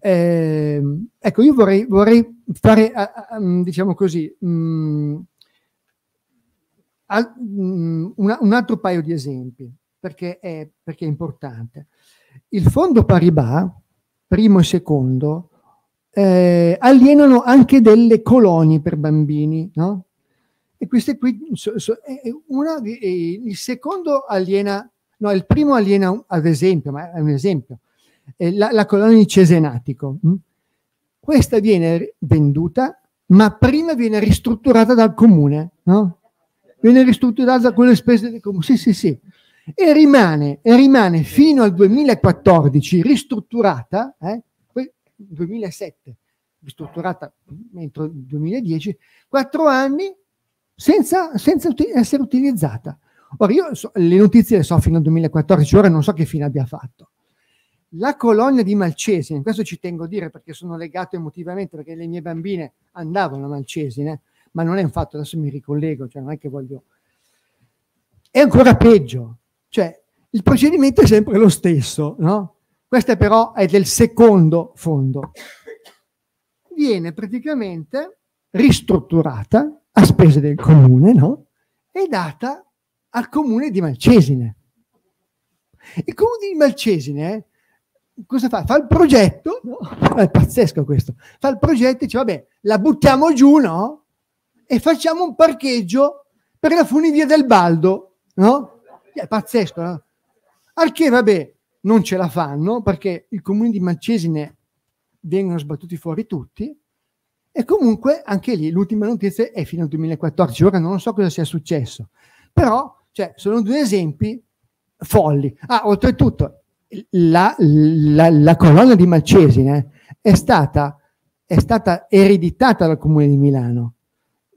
Eh, ecco, io vorrei, vorrei fare, a, a, mm, diciamo così, mh, mm, a, mh, mm, una, un altro paio di esempi, perché è, perché è importante. Il fondo Paribas, primo e secondo, eh, alienano anche delle colonie per bambini, no? E queste qui, so, so, una, il secondo aliena, no, il primo aliena, ad esempio, ma è un esempio, eh, la, la, colonia di Cesenatico. Mm? Questa viene venduta, ma prima viene ristrutturata dal comune, no? Viene ristrutturata con le spese del comune, sì, sì, sì. E rimane, e rimane fino al 2014 ristrutturata, eh, 2007, ristrutturata entro il 2010, quattro anni senza, senza uti essere utilizzata. Ora, io so, le notizie le so fino al 2014, ora non so che fine abbia fatto. La colonia di Malcesine, questo ci tengo a dire perché sono legato emotivamente, perché le mie bambine andavano a Malcesine, ma non è un fatto, adesso mi ricollego, cioè non è che voglio... È ancora peggio, cioè il procedimento è sempre lo stesso, no? Questo però è del secondo fondo. Viene praticamente ristrutturata a spese del comune, no? E data al comune di Malcesine. Il comune di Malcesine eh, cosa fa? Fa il progetto, no? è pazzesco questo, fa il progetto e dice vabbè, la buttiamo giù, no? E facciamo un parcheggio per la funivia del Baldo, no? È pazzesco, no? Al che vabbè, non ce la fanno perché i comuni di Mancesine vengono sbattuti fuori tutti e comunque anche lì l'ultima notizia è fino al 2014, ora non so cosa sia successo, però cioè, sono due esempi folli. Ah, oltretutto, la, la, la colonna di Malcesine è stata, è stata ereditata dal Comune di Milano,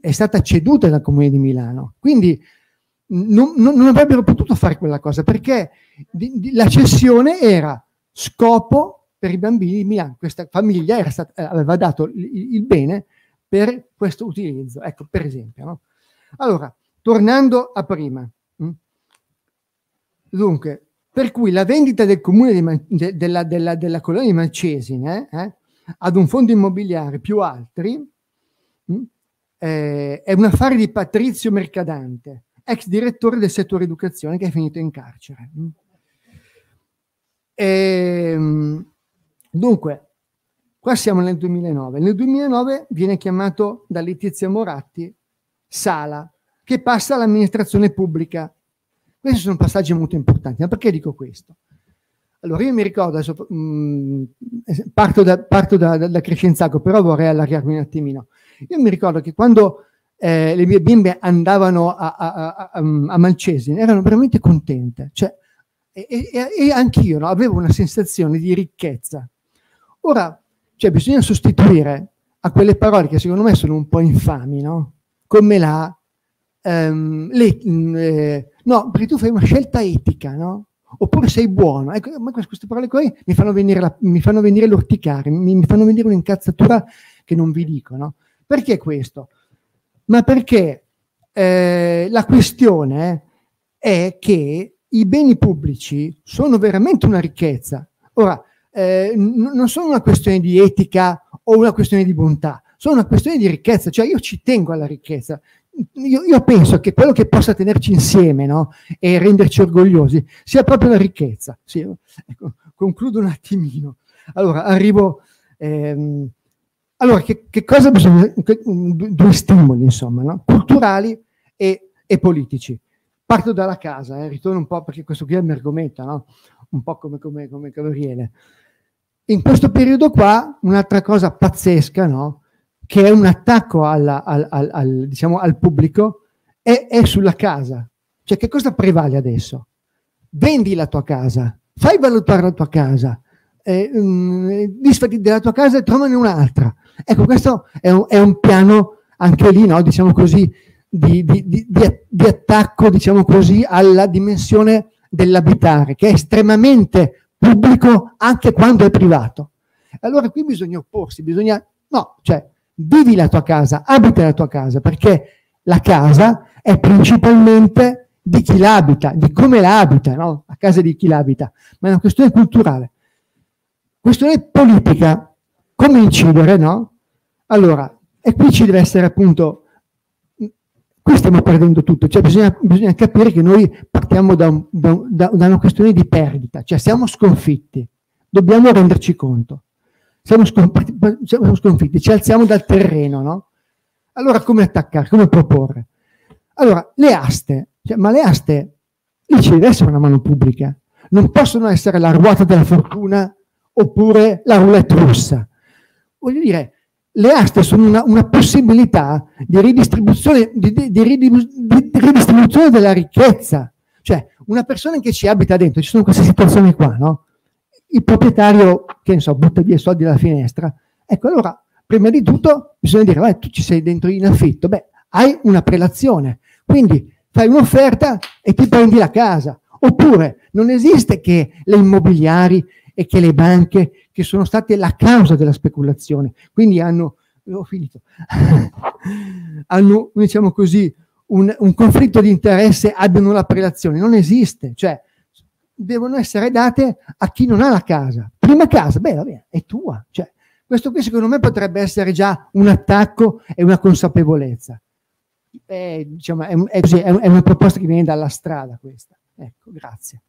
è stata ceduta dal Comune di Milano. Quindi non, non, non, avrebbero potuto fare quella cosa perché di, di, la cessione era scopo per i bambini di Milano. Questa famiglia stata, eh, aveva dato il, il, bene per questo utilizzo. Ecco, per esempio. No? Allora, tornando a prima. Mm. Dunque, per cui la vendita del comune di Man- de- della, della, della, colonia di Mancesine eh, ad un fondo immobiliare più altri mh, hm, eh, è un affare di Patrizio Mercadante, ex direttore del settore educazione che è finito in carcere. Hm. E, ehm, dunque, qua siamo nel 2009. Nel 2009 viene chiamato da Letizia Moratti Sala, che passa all'amministrazione pubblica questi sono passaggi molto importanti. Ma perché dico questo? Allora, io mi ricordo, adesso, mh, mm, parto, da, parto da, da, da Crescenzaco, però vorrei allargarmi un attimino. Io mi ricordo che quando eh, le mie bimbe andavano a, a, a, a mm, Malcesine, erano veramente contente. Cioè, e, e, e anch'io no? avevo una sensazione di ricchezza. Ora, cioè, bisogna sostituire a quelle parole che secondo me sono un po' infami, no? come la, ehm, le, mh, mm, eh, No, perché tu fai una scelta etica, no? Oppure sei buono. Ecco, ma queste parole qui mi fanno venire, la, mi fanno venire l'orticare, mi, mi, fanno venire un'incazzatura che non vi dico, no? Perché questo? Ma perché eh, la questione è che i beni pubblici sono veramente una ricchezza. Ora, eh, n- non sono una questione di etica o una questione di bontà, sono una questione di ricchezza, cioè io ci tengo alla ricchezza, io, io, penso che quello che possa tenerci insieme no? e renderci orgogliosi sia proprio la ricchezza. Sì, ecco, concludo un attimino. Allora, arrivo... Ehm, allora, che, che, cosa bisogna... Che, due stimoli, insomma, no? culturali e, e, politici. Parto dalla casa, eh, ritorno un po' perché questo qui è un argomento, no? un po' come, come, come Gabriele. In questo periodo qua, un'altra cosa pazzesca, no? che è un attacco alla, al, al, al, diciamo, al, pubblico, è, è sulla casa. Cioè, che cosa prevale adesso? Vendi la tua casa, fai valutare la tua casa, eh, mh, mm, disfatti della tua casa e trovane un'altra. Ecco, questo è un, è un piano anche lì, no? diciamo così, di, di, di, di, attacco, diciamo così, alla dimensione dell'abitare, che è estremamente pubblico anche quando è privato. Allora qui bisogna opporsi, bisogna... No, cioè, vivi la tua casa, abita la tua casa, perché la casa è principalmente di chi l'abita, di come l'abita, no? A casa di chi l'abita, ma è una questione culturale. Questione politica, come incidere, no? Allora, e qui ci deve essere appunto, qui stiamo perdendo tutto, cioè bisogna, bisogna capire che noi partiamo da, un, da, da una questione di perdita, cioè siamo sconfitti, dobbiamo renderci conto siamo, siamo sconfitti, ci alziamo dal terreno, no? Allora come attaccare, come proporre? Allora, le aste, cioè, ma le aste lì ci deve essere una mano pubblica, non possono essere la ruota della fortuna oppure la roulette russa. Voglio dire, le aste sono una, una possibilità di ridistribuzione, di, di, di ridistribuzione, della ricchezza. Cioè, una persona che ci abita dentro, ci sono queste situazioni qua, no? il proprietario, che ne so, butta via i soldi dalla finestra. Ecco, allora, prima di tutto bisogna dire, vai, tu ci sei dentro in affitto, beh, hai una prelazione, quindi fai un'offerta e ti prendi la casa. Oppure non esiste che le immobiliari e che le banche, che sono state la causa della speculazione, quindi hanno, ho finito, hanno, diciamo così, un, un conflitto di interesse, abbiano la prelazione. Non esiste, cioè devono essere date a chi non ha la casa. Prima casa, beh, vabbè, è tua. Cioè, questo qui secondo me potrebbe essere già un attacco e una consapevolezza. È, diciamo, è, è, così, è, una proposta che viene dalla strada questa. Ecco, grazie.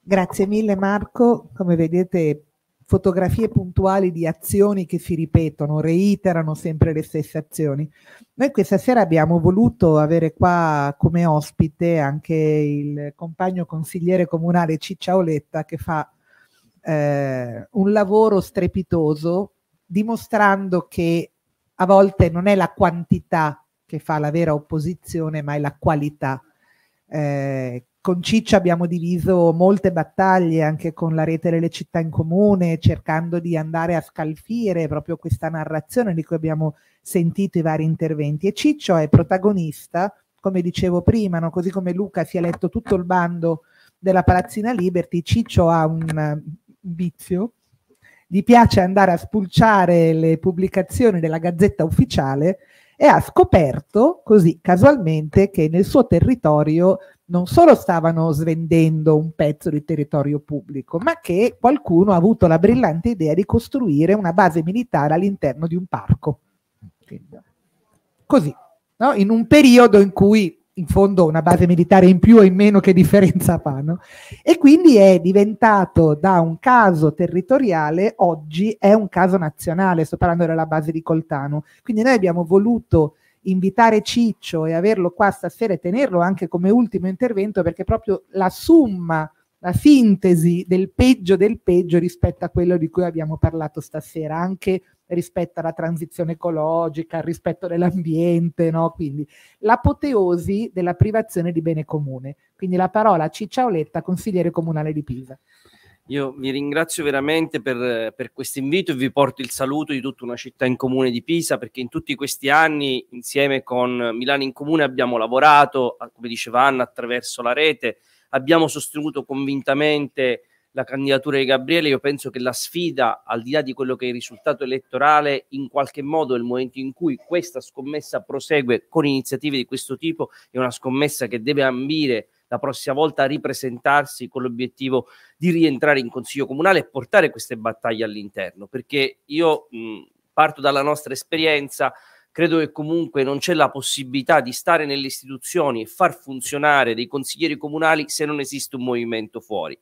Grazie mille Marco, come vedete fotografie puntuali di azioni che si ripetono, reiterano sempre le stesse azioni. Noi questa sera abbiamo voluto avere qua come ospite anche il compagno consigliere comunale Ciccia Oletta che fa eh, un lavoro strepitoso dimostrando che a volte non è la quantità che fa la vera opposizione, ma è la qualità eh, con Ciccia abbiamo diviso molte battaglie anche con la rete delle città in comune, cercando di andare a scalfire proprio questa narrazione di cui abbiamo sentito i vari interventi. E Ciccio è protagonista, come dicevo prima, no? così come Luca si è letto tutto il bando della Palazzina Liberty, Ciccio ha un eh, vizio, gli piace andare a spulciare le pubblicazioni della Gazzetta Ufficiale e ha scoperto, così casualmente, che nel suo territorio non solo stavano svendendo un pezzo di territorio pubblico, ma che qualcuno ha avuto la brillante idea di costruire una base militare all'interno di un parco. così, no? in un periodo in cui in fondo una base militare in più o in meno che differenza fanno. E quindi è diventato da un caso territoriale, oggi è un caso nazionale, sto parlando della base di Coltano. Quindi noi abbiamo voluto invitare Ciccio e averlo qua stasera e tenerlo anche come ultimo intervento perché proprio la summa, la sintesi del peggio del peggio rispetto a quello di cui abbiamo parlato stasera, anche rispetto alla transizione ecologica, al rispetto dell'ambiente, no? Quindi l'apoteosi della privazione di bene comune. Quindi la parola a Cicciaoletta, consigliere comunale di Pisa. Io vi ringrazio veramente per, per questo invito e vi porto il saluto di tutta una città in comune di Pisa perché in tutti questi anni insieme con Milano in comune abbiamo lavorato, come diceva Anna, attraverso la rete, abbiamo sostenuto convintamente la candidatura di Gabriele. Io penso che la sfida, al di là di quello che è il risultato elettorale, in qualche modo nel momento in cui questa scommessa prosegue con iniziative di questo tipo, è una scommessa che deve ambire la prossima volta ripresentarsi con l'obiettivo di rientrare in Consiglio Comunale e portare queste battaglie all'interno, perché io mh, parto dalla nostra esperienza, credo che comunque non c'è la possibilità di stare nelle istituzioni e far funzionare dei consiglieri comunali se non esiste un movimento fuori.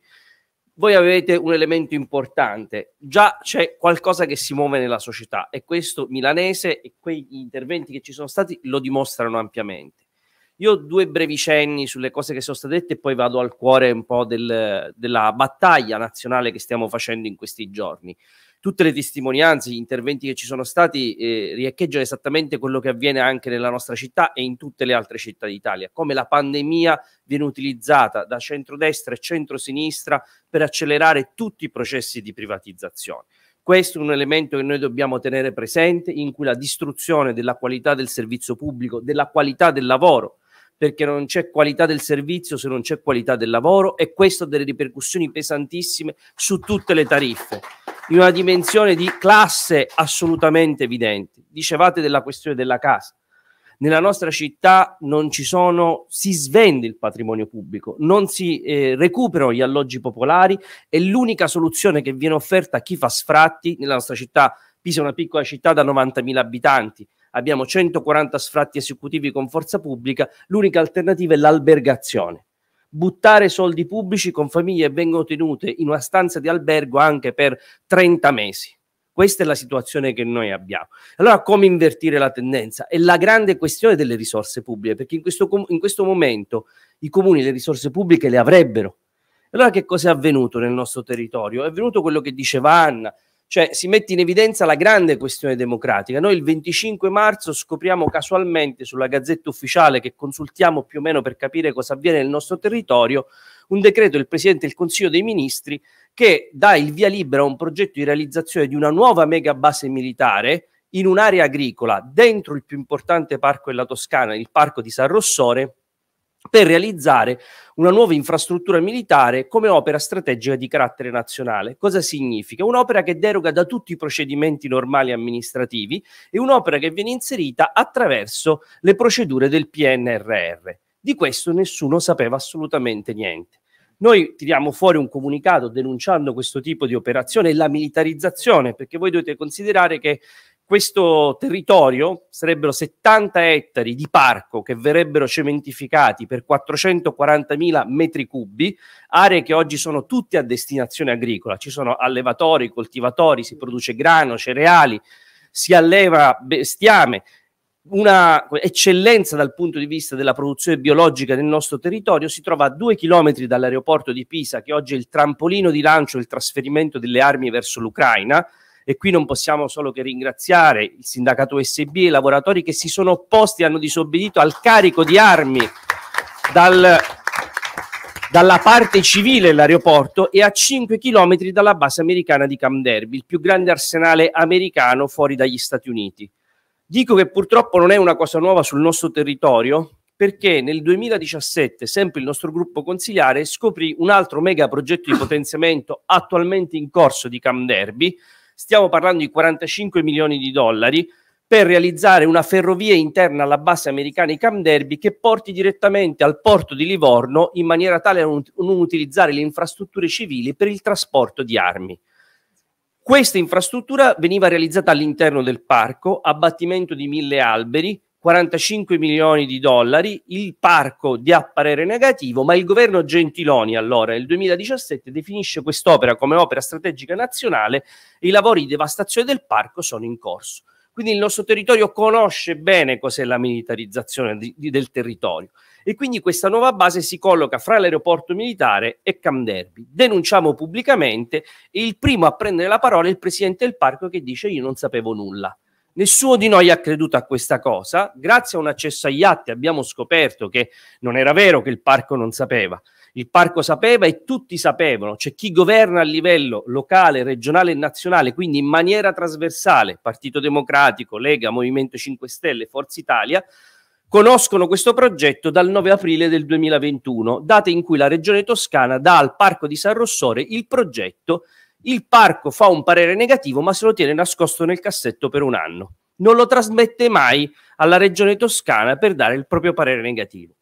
Voi avete un elemento importante, già c'è qualcosa che si muove nella società e questo milanese e quegli interventi che ci sono stati lo dimostrano ampiamente. Io ho due cenni sulle cose che sono state dette e poi vado al cuore un po' del, della battaglia nazionale che stiamo facendo in questi giorni. Tutte le testimonianze, gli interventi che ci sono stati eh, riecheggiano esattamente quello che avviene anche nella nostra città e in tutte le altre città d'Italia, come la pandemia viene utilizzata da centrodestra e centrosinistra per accelerare tutti i processi di privatizzazione. Questo è un elemento che noi dobbiamo tenere presente in cui la distruzione della qualità del servizio pubblico, della qualità del lavoro, perché non c'è qualità del servizio se non c'è qualità del lavoro e questo ha delle ripercussioni pesantissime su tutte le tariffe, in una dimensione di classe assolutamente evidente. Dicevate della questione della casa. Nella nostra città non ci sono, si svende il patrimonio pubblico, non si eh, recuperano gli alloggi popolari e l'unica soluzione che viene offerta a chi fa sfratti nella nostra città, Pisa è una piccola città da 90.000 abitanti, abbiamo 140 sfratti esecutivi con forza pubblica, l'unica alternativa è l'albergazione. Buttare soldi pubblici con famiglie vengono tenute in una stanza di albergo anche per 30 mesi. Questa è la situazione che noi abbiamo. Allora, come invertire la tendenza? È la grande questione delle risorse pubbliche, perché in questo, in questo momento i comuni le risorse pubbliche le avrebbero. Allora, che cosa è avvenuto nel nostro territorio? È avvenuto quello che diceva Anna, cioè si mette in evidenza la grande questione democratica. Noi il 25 marzo scopriamo casualmente sulla gazzetta ufficiale che consultiamo più o meno per capire cosa avviene nel nostro territorio un decreto del Presidente del Consiglio dei Ministri che dà il via libera a un progetto di realizzazione di una nuova mega base militare in un'area agricola dentro il più importante parco della Toscana, il parco di San Rossore, per realizzare una nuova infrastruttura militare come opera strategica di carattere nazionale. Cosa significa? Un'opera che deroga da tutti i procedimenti normali amministrativi e un'opera che viene inserita attraverso le procedure del PNRR. Di questo nessuno sapeva assolutamente niente. Noi tiriamo fuori un comunicato denunciando questo tipo di operazione e la militarizzazione, perché voi dovete considerare che questo territorio sarebbero 70 ettari di parco che verrebbero cementificati per 440.000 metri cubi, aree che oggi sono tutte a destinazione agricola, ci sono allevatori, coltivatori, si produce grano, cereali, si alleva bestiame, una eccellenza dal punto di vista della produzione biologica nel nostro territorio si trova a due chilometri dall'aeroporto di Pisa, che oggi è il trampolino di lancio del trasferimento delle armi verso l'Ucraina, e qui non possiamo solo che ringraziare il sindacato USB e i lavoratori che si sono opposti e hanno disobbedito al carico di armi dal, dalla parte civile dell'aeroporto e a 5 km dalla base americana di Camp Derby, il più grande arsenale americano fuori dagli Stati Uniti. Dico che purtroppo non è una cosa nuova sul nostro territorio, perché nel 2017 sempre il nostro gruppo consigliare scoprì un altro mega progetto di potenziamento attualmente in corso di Camp Derby Stiamo parlando di 45 milioni di dollari per realizzare una ferrovia interna alla base americana di Camp Derby che porti direttamente al porto di Livorno in maniera tale da non utilizzare le infrastrutture civili per il trasporto di armi. Questa infrastruttura veniva realizzata all'interno del parco, abbattimento di mille alberi, 45 milioni di dollari, il parco di apparere negativo, ma il governo Gentiloni allora nel 2017 definisce quest'opera come opera strategica nazionale e i lavori di devastazione del parco sono in corso. Quindi il nostro territorio conosce bene cos'è la militarizzazione di, di, del territorio e quindi questa nuova base si colloca fra l'aeroporto militare e Cam Derby. Denunciamo pubblicamente e il primo a prendere la parola è il presidente del parco che dice io non sapevo nulla Nessuno di noi ha creduto a questa cosa. Grazie a un accesso agli atti abbiamo scoperto che non era vero che il parco non sapeva. Il parco sapeva e tutti sapevano. C'è chi governa a livello locale, regionale e nazionale, quindi in maniera trasversale, Partito Democratico, Lega, Movimento 5 Stelle, Forza Italia, conoscono questo progetto dal 9 aprile del 2021, data in cui la Regione Toscana dà al Parco di San Rossore il progetto il parco fa un parere negativo, ma se lo tiene nascosto nel cassetto per un anno. Non lo trasmette mai alla regione toscana per dare il proprio parere negativo.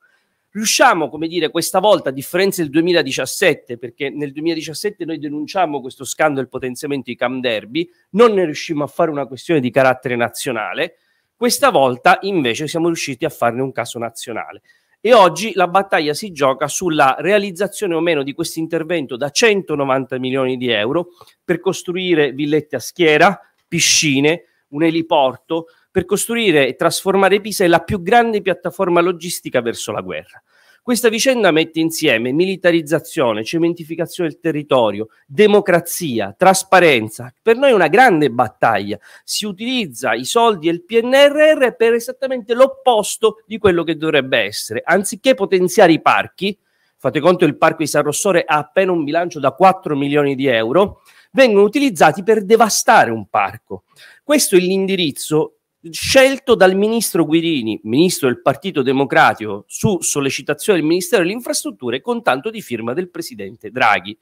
Riusciamo, come dire, questa volta, a differenza del 2017, perché nel 2017 noi denunciamo questo scandalo e il potenziamento di Cam Derby, non ne riuscimmo a fare una questione di carattere nazionale, questa volta invece siamo riusciti a farne un caso nazionale e oggi la battaglia si gioca sulla realizzazione o meno di questo intervento da 190 milioni di euro per costruire villette a schiera, piscine, un eliporto, per costruire e trasformare Pisa in la più grande piattaforma logistica verso la guerra. Questa vicenda mette insieme militarizzazione, cementificazione del territorio, democrazia, trasparenza. Per noi è una grande battaglia. Si utilizza i soldi e il PNRR per esattamente l'opposto di quello che dovrebbe essere. Anziché potenziare i parchi, fate conto che il parco di San Rossore ha appena un bilancio da 4 milioni di euro, vengono utilizzati per devastare un parco. Questo è l'indirizzo scelto dal ministro Guidini, ministro del Partito Democratico, su sollecitazione del Ministero delle Infrastrutture, con tanto di firma del presidente Draghi.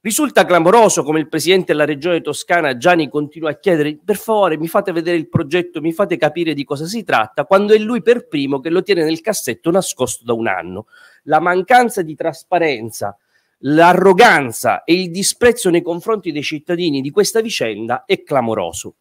Risulta clamoroso come il presidente della regione toscana Gianni continua a chiedere per favore mi fate vedere il progetto, mi fate capire di cosa si tratta, quando è lui per primo che lo tiene nel cassetto nascosto da un anno. La mancanza di trasparenza, l'arroganza e il disprezzo nei confronti dei cittadini di questa vicenda è clamoroso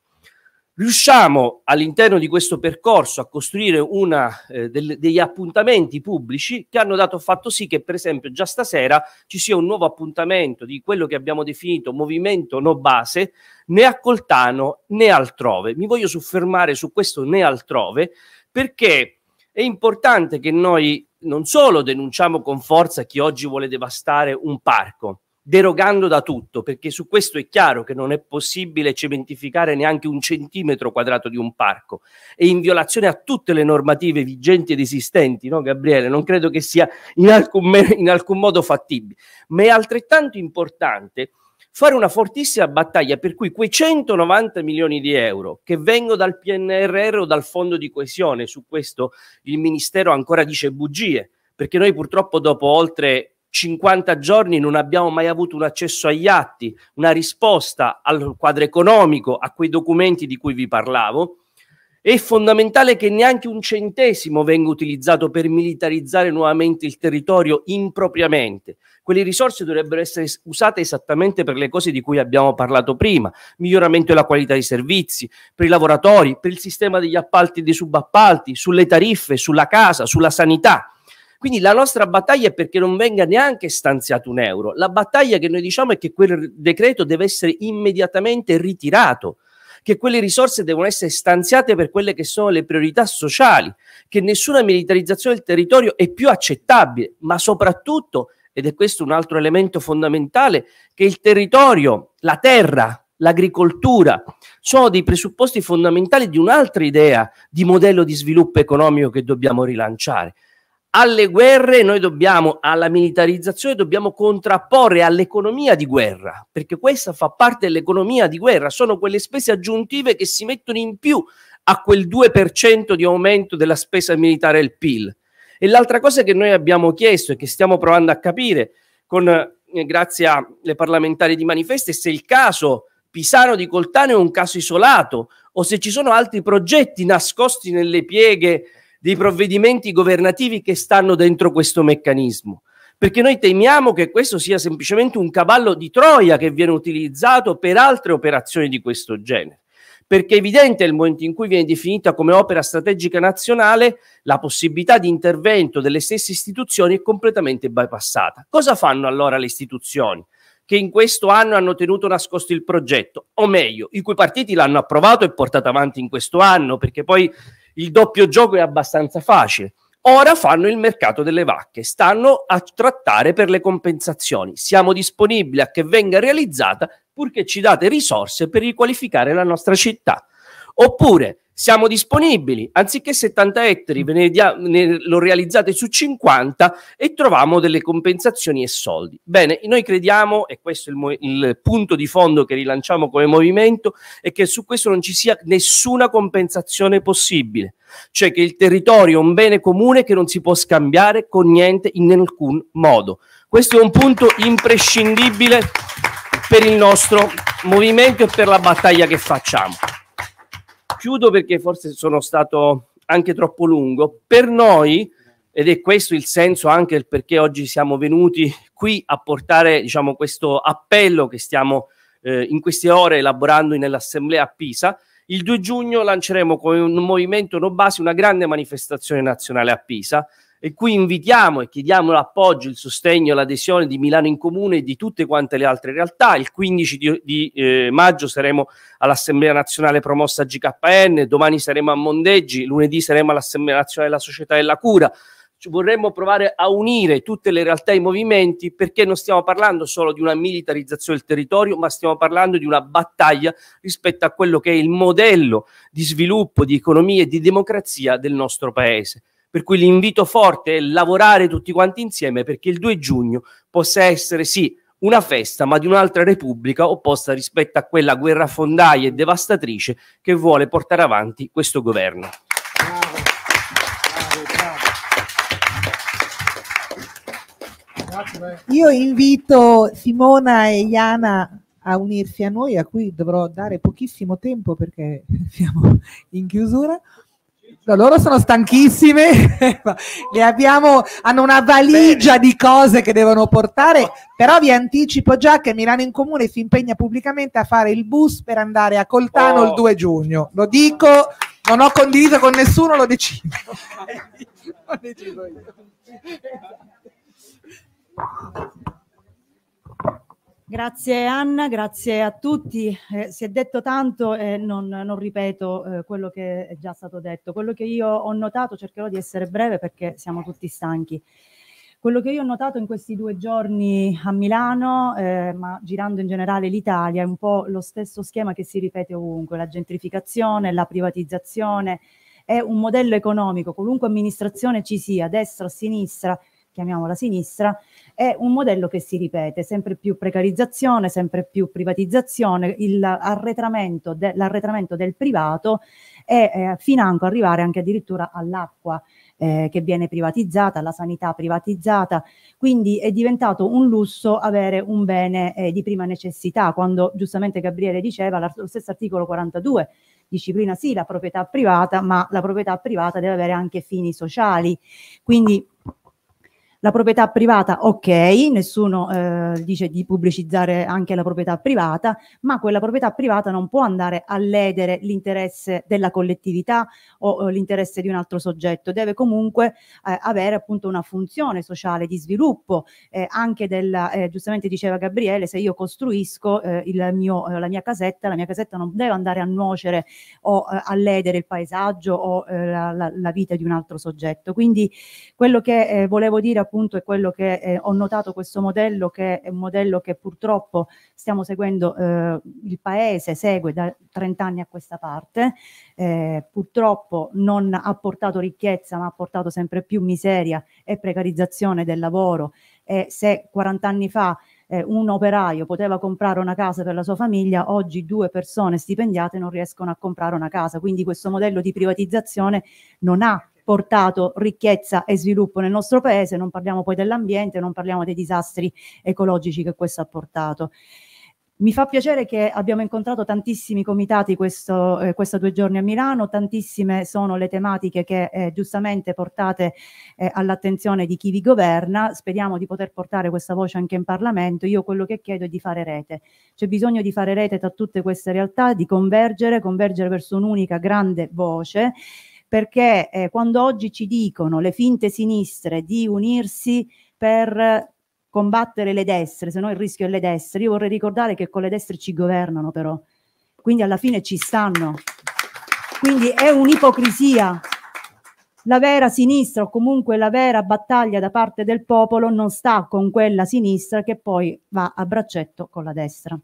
riusciamo all'interno di questo percorso a costruire una, eh, del, degli appuntamenti pubblici che hanno dato fatto sì che per esempio già stasera ci sia un nuovo appuntamento di quello che abbiamo definito movimento no base né a Coltano né altrove. Mi voglio soffermare su questo né altrove perché è importante che noi non solo denunciamo con forza chi oggi vuole devastare un parco, derogando da tutto, perché su questo è chiaro che non è possibile cementificare neanche un centimetro quadrato di un parco e in violazione a tutte le normative vigenti ed esistenti, no Gabriele? Non credo che sia in alcun, in alcun modo fattibile, ma è altrettanto importante fare una fortissima battaglia per cui quei 190 milioni di euro che vengono dal PNRR o dal fondo di coesione, su questo il Ministero ancora dice bugie, perché noi purtroppo dopo oltre 50 giorni non abbiamo mai avuto un accesso agli atti, una risposta al quadro economico, a quei documenti di cui vi parlavo. È fondamentale che neanche un centesimo venga utilizzato per militarizzare nuovamente il territorio impropriamente. Quelle risorse dovrebbero essere usate esattamente per le cose di cui abbiamo parlato prima, miglioramento della qualità dei servizi, per i lavoratori, per il sistema degli appalti e dei subappalti, sulle tariffe, sulla casa, sulla sanità quindi la nostra battaglia è perché non venga neanche stanziato un euro. La battaglia che noi diciamo è che quel decreto deve essere immediatamente ritirato che quelle risorse devono essere stanziate per quelle che sono le priorità sociali, che nessuna militarizzazione del territorio è più accettabile, ma soprattutto, ed è questo un altro elemento fondamentale, che il territorio, la terra, l'agricoltura sono dei presupposti fondamentali di un'altra idea di modello di sviluppo economico che dobbiamo rilanciare alle guerre noi dobbiamo, alla militarizzazione dobbiamo contrapporre all'economia di guerra, perché questa fa parte dell'economia di guerra, sono quelle spese aggiuntive che si mettono in più a quel 2% di aumento della spesa militare del PIL. E l'altra cosa che noi abbiamo chiesto e che stiamo provando a capire con, eh, grazie alle parlamentari di manifesta è se il caso Pisano di Coltano è un caso isolato o se ci sono altri progetti nascosti nelle pieghe dei provvedimenti governativi che stanno dentro questo meccanismo. Perché noi temiamo che questo sia semplicemente un cavallo di Troia che viene utilizzato per altre operazioni di questo genere. Perché è evidente nel momento in cui viene definita come opera strategica nazionale, la possibilità di intervento delle stesse istituzioni è completamente bypassata. Cosa fanno allora le istituzioni? che in questo anno hanno tenuto nascosto il progetto, o meglio, i cui partiti l'hanno approvato e portato avanti in questo anno, perché poi il doppio gioco è abbastanza facile. Ora fanno il mercato delle vacche, stanno a trattare per le compensazioni. Siamo disponibili a che venga realizzata purché ci date risorse per riqualificare la nostra città. Oppure siamo disponibili, anziché 70 ettari ve ne, dia- ne lo realizzate su 50 e troviamo delle compensazioni e soldi. Bene, noi crediamo, e questo è il, il punto di fondo che rilanciamo come movimento, è che su questo non ci sia nessuna compensazione possibile, cioè che il territorio è un bene comune che non si può scambiare con niente in alcun modo. Questo è un punto imprescindibile per il nostro movimento e per la battaglia che facciamo chiudo perché forse sono stato anche troppo lungo. Per noi, ed è questo il senso anche perché oggi siamo venuti qui a portare diciamo, questo appello che stiamo eh, in queste ore elaborando nell'assemblea a Pisa. Il 2 giugno lanceremo con un movimento No Basi una grande manifestazione nazionale a Pisa e qui invitiamo e chiediamo l'appoggio, il sostegno, l'adesione di Milano in Comune e di tutte quante le altre realtà. Il 15 di, di eh, maggio saremo all'Assemblea Nazionale promossa GKN, domani saremo a Mondeggi, lunedì saremo all'Assemblea Nazionale della Società della Cura. Ci vorremmo provare a unire tutte le realtà e i movimenti perché non stiamo parlando solo di una militarizzazione del territorio, ma stiamo parlando di una battaglia rispetto a quello che è il modello di sviluppo, di economia e di democrazia del nostro Paese per cui l'invito forte è lavorare tutti quanti insieme perché il 2 giugno possa essere sì una festa, ma di un'altra repubblica opposta rispetto a quella guerrafondaia e devastatrice che vuole portare avanti questo governo. Bravo, bravo, Io invito Simona e Iana a unirsi a noi, a cui dovrò dare pochissimo tempo perché siamo in chiusura. No, loro sono stanchissime, le abbiamo, hanno una valigia Bene. di cose che devono portare, però vi anticipo già che Milano in Comune si impegna pubblicamente a fare il bus per andare a Coltano oh. il 2 giugno. Lo dico, non ho condiviso con nessuno, lo decido. lo decido io. Grazie Anna, grazie a tutti. Eh, si è detto tanto e non, non, ripeto eh, quello che è già stato detto. Quello che io ho notato, cercherò di essere breve perché siamo tutti stanchi. Quello che io ho notato in questi due giorni a Milano, eh, ma girando in generale l'Italia, è un po' lo stesso schema che si ripete ovunque, la gentrificazione, la privatizzazione, è un modello economico, qualunque amministrazione ci sia, destra o sinistra, chiamiamola sinistra, è un modello che si ripete, sempre più precarizzazione, sempre più privatizzazione, l'arretramento, de, l'arretramento, del privato e eh, financo arrivare anche addirittura all'acqua eh, che viene privatizzata, alla sanità privatizzata, quindi è diventato un lusso avere un bene eh, di prima necessità, quando giustamente Gabriele diceva lo stesso articolo 42 disciplina sì la proprietà privata, ma la proprietà privata deve avere anche fini sociali. Quindi la proprietà privata, ok, nessuno eh, dice di pubblicizzare anche la proprietà privata, ma quella proprietà privata non può andare a ledere l'interesse della collettività o eh, l'interesse di un altro soggetto, deve comunque eh, avere appunto una funzione sociale di sviluppo, eh, anche della, eh, giustamente diceva Gabriele, se io costruisco eh, mio, la mia casetta, la mia casetta non deve andare a nuocere o a ledere il paesaggio o la, la, la, vita di un altro soggetto. Quindi quello che volevo dire appunto appunto è quello che eh, ho notato questo modello che è un modello che purtroppo stiamo seguendo, eh, il paese segue da 30 anni a questa parte, eh, purtroppo non ha portato ricchezza ma ha portato sempre più miseria e precarizzazione del lavoro e se 40 anni fa eh, un operaio poteva comprare una casa per la sua famiglia, oggi due persone stipendiate non riescono a comprare una casa, quindi questo modello di privatizzazione non ha portato ricchezza e sviluppo nel nostro paese, non parliamo poi dell'ambiente, non parliamo dei disastri ecologici che questo ha portato. Mi fa piacere che abbiamo incontrato tantissimi comitati questo, eh, questi due giorni a Milano, tantissime sono le tematiche che eh, giustamente portate eh, all'attenzione di chi vi governa, speriamo di poter portare questa voce anche in Parlamento, io quello che chiedo è di fare rete, c'è bisogno di fare rete tra tutte queste realtà, di convergere, convergere verso un'unica grande voce perché eh, quando oggi ci dicono le finte sinistre di unirsi per combattere le destre, se no il rischio è le destre, io vorrei ricordare che con le destre ci governano però, quindi alla fine ci stanno. Quindi è un'ipocrisia. La vera sinistra o comunque la vera battaglia da parte del popolo non sta con quella sinistra che poi va a braccetto con la destra.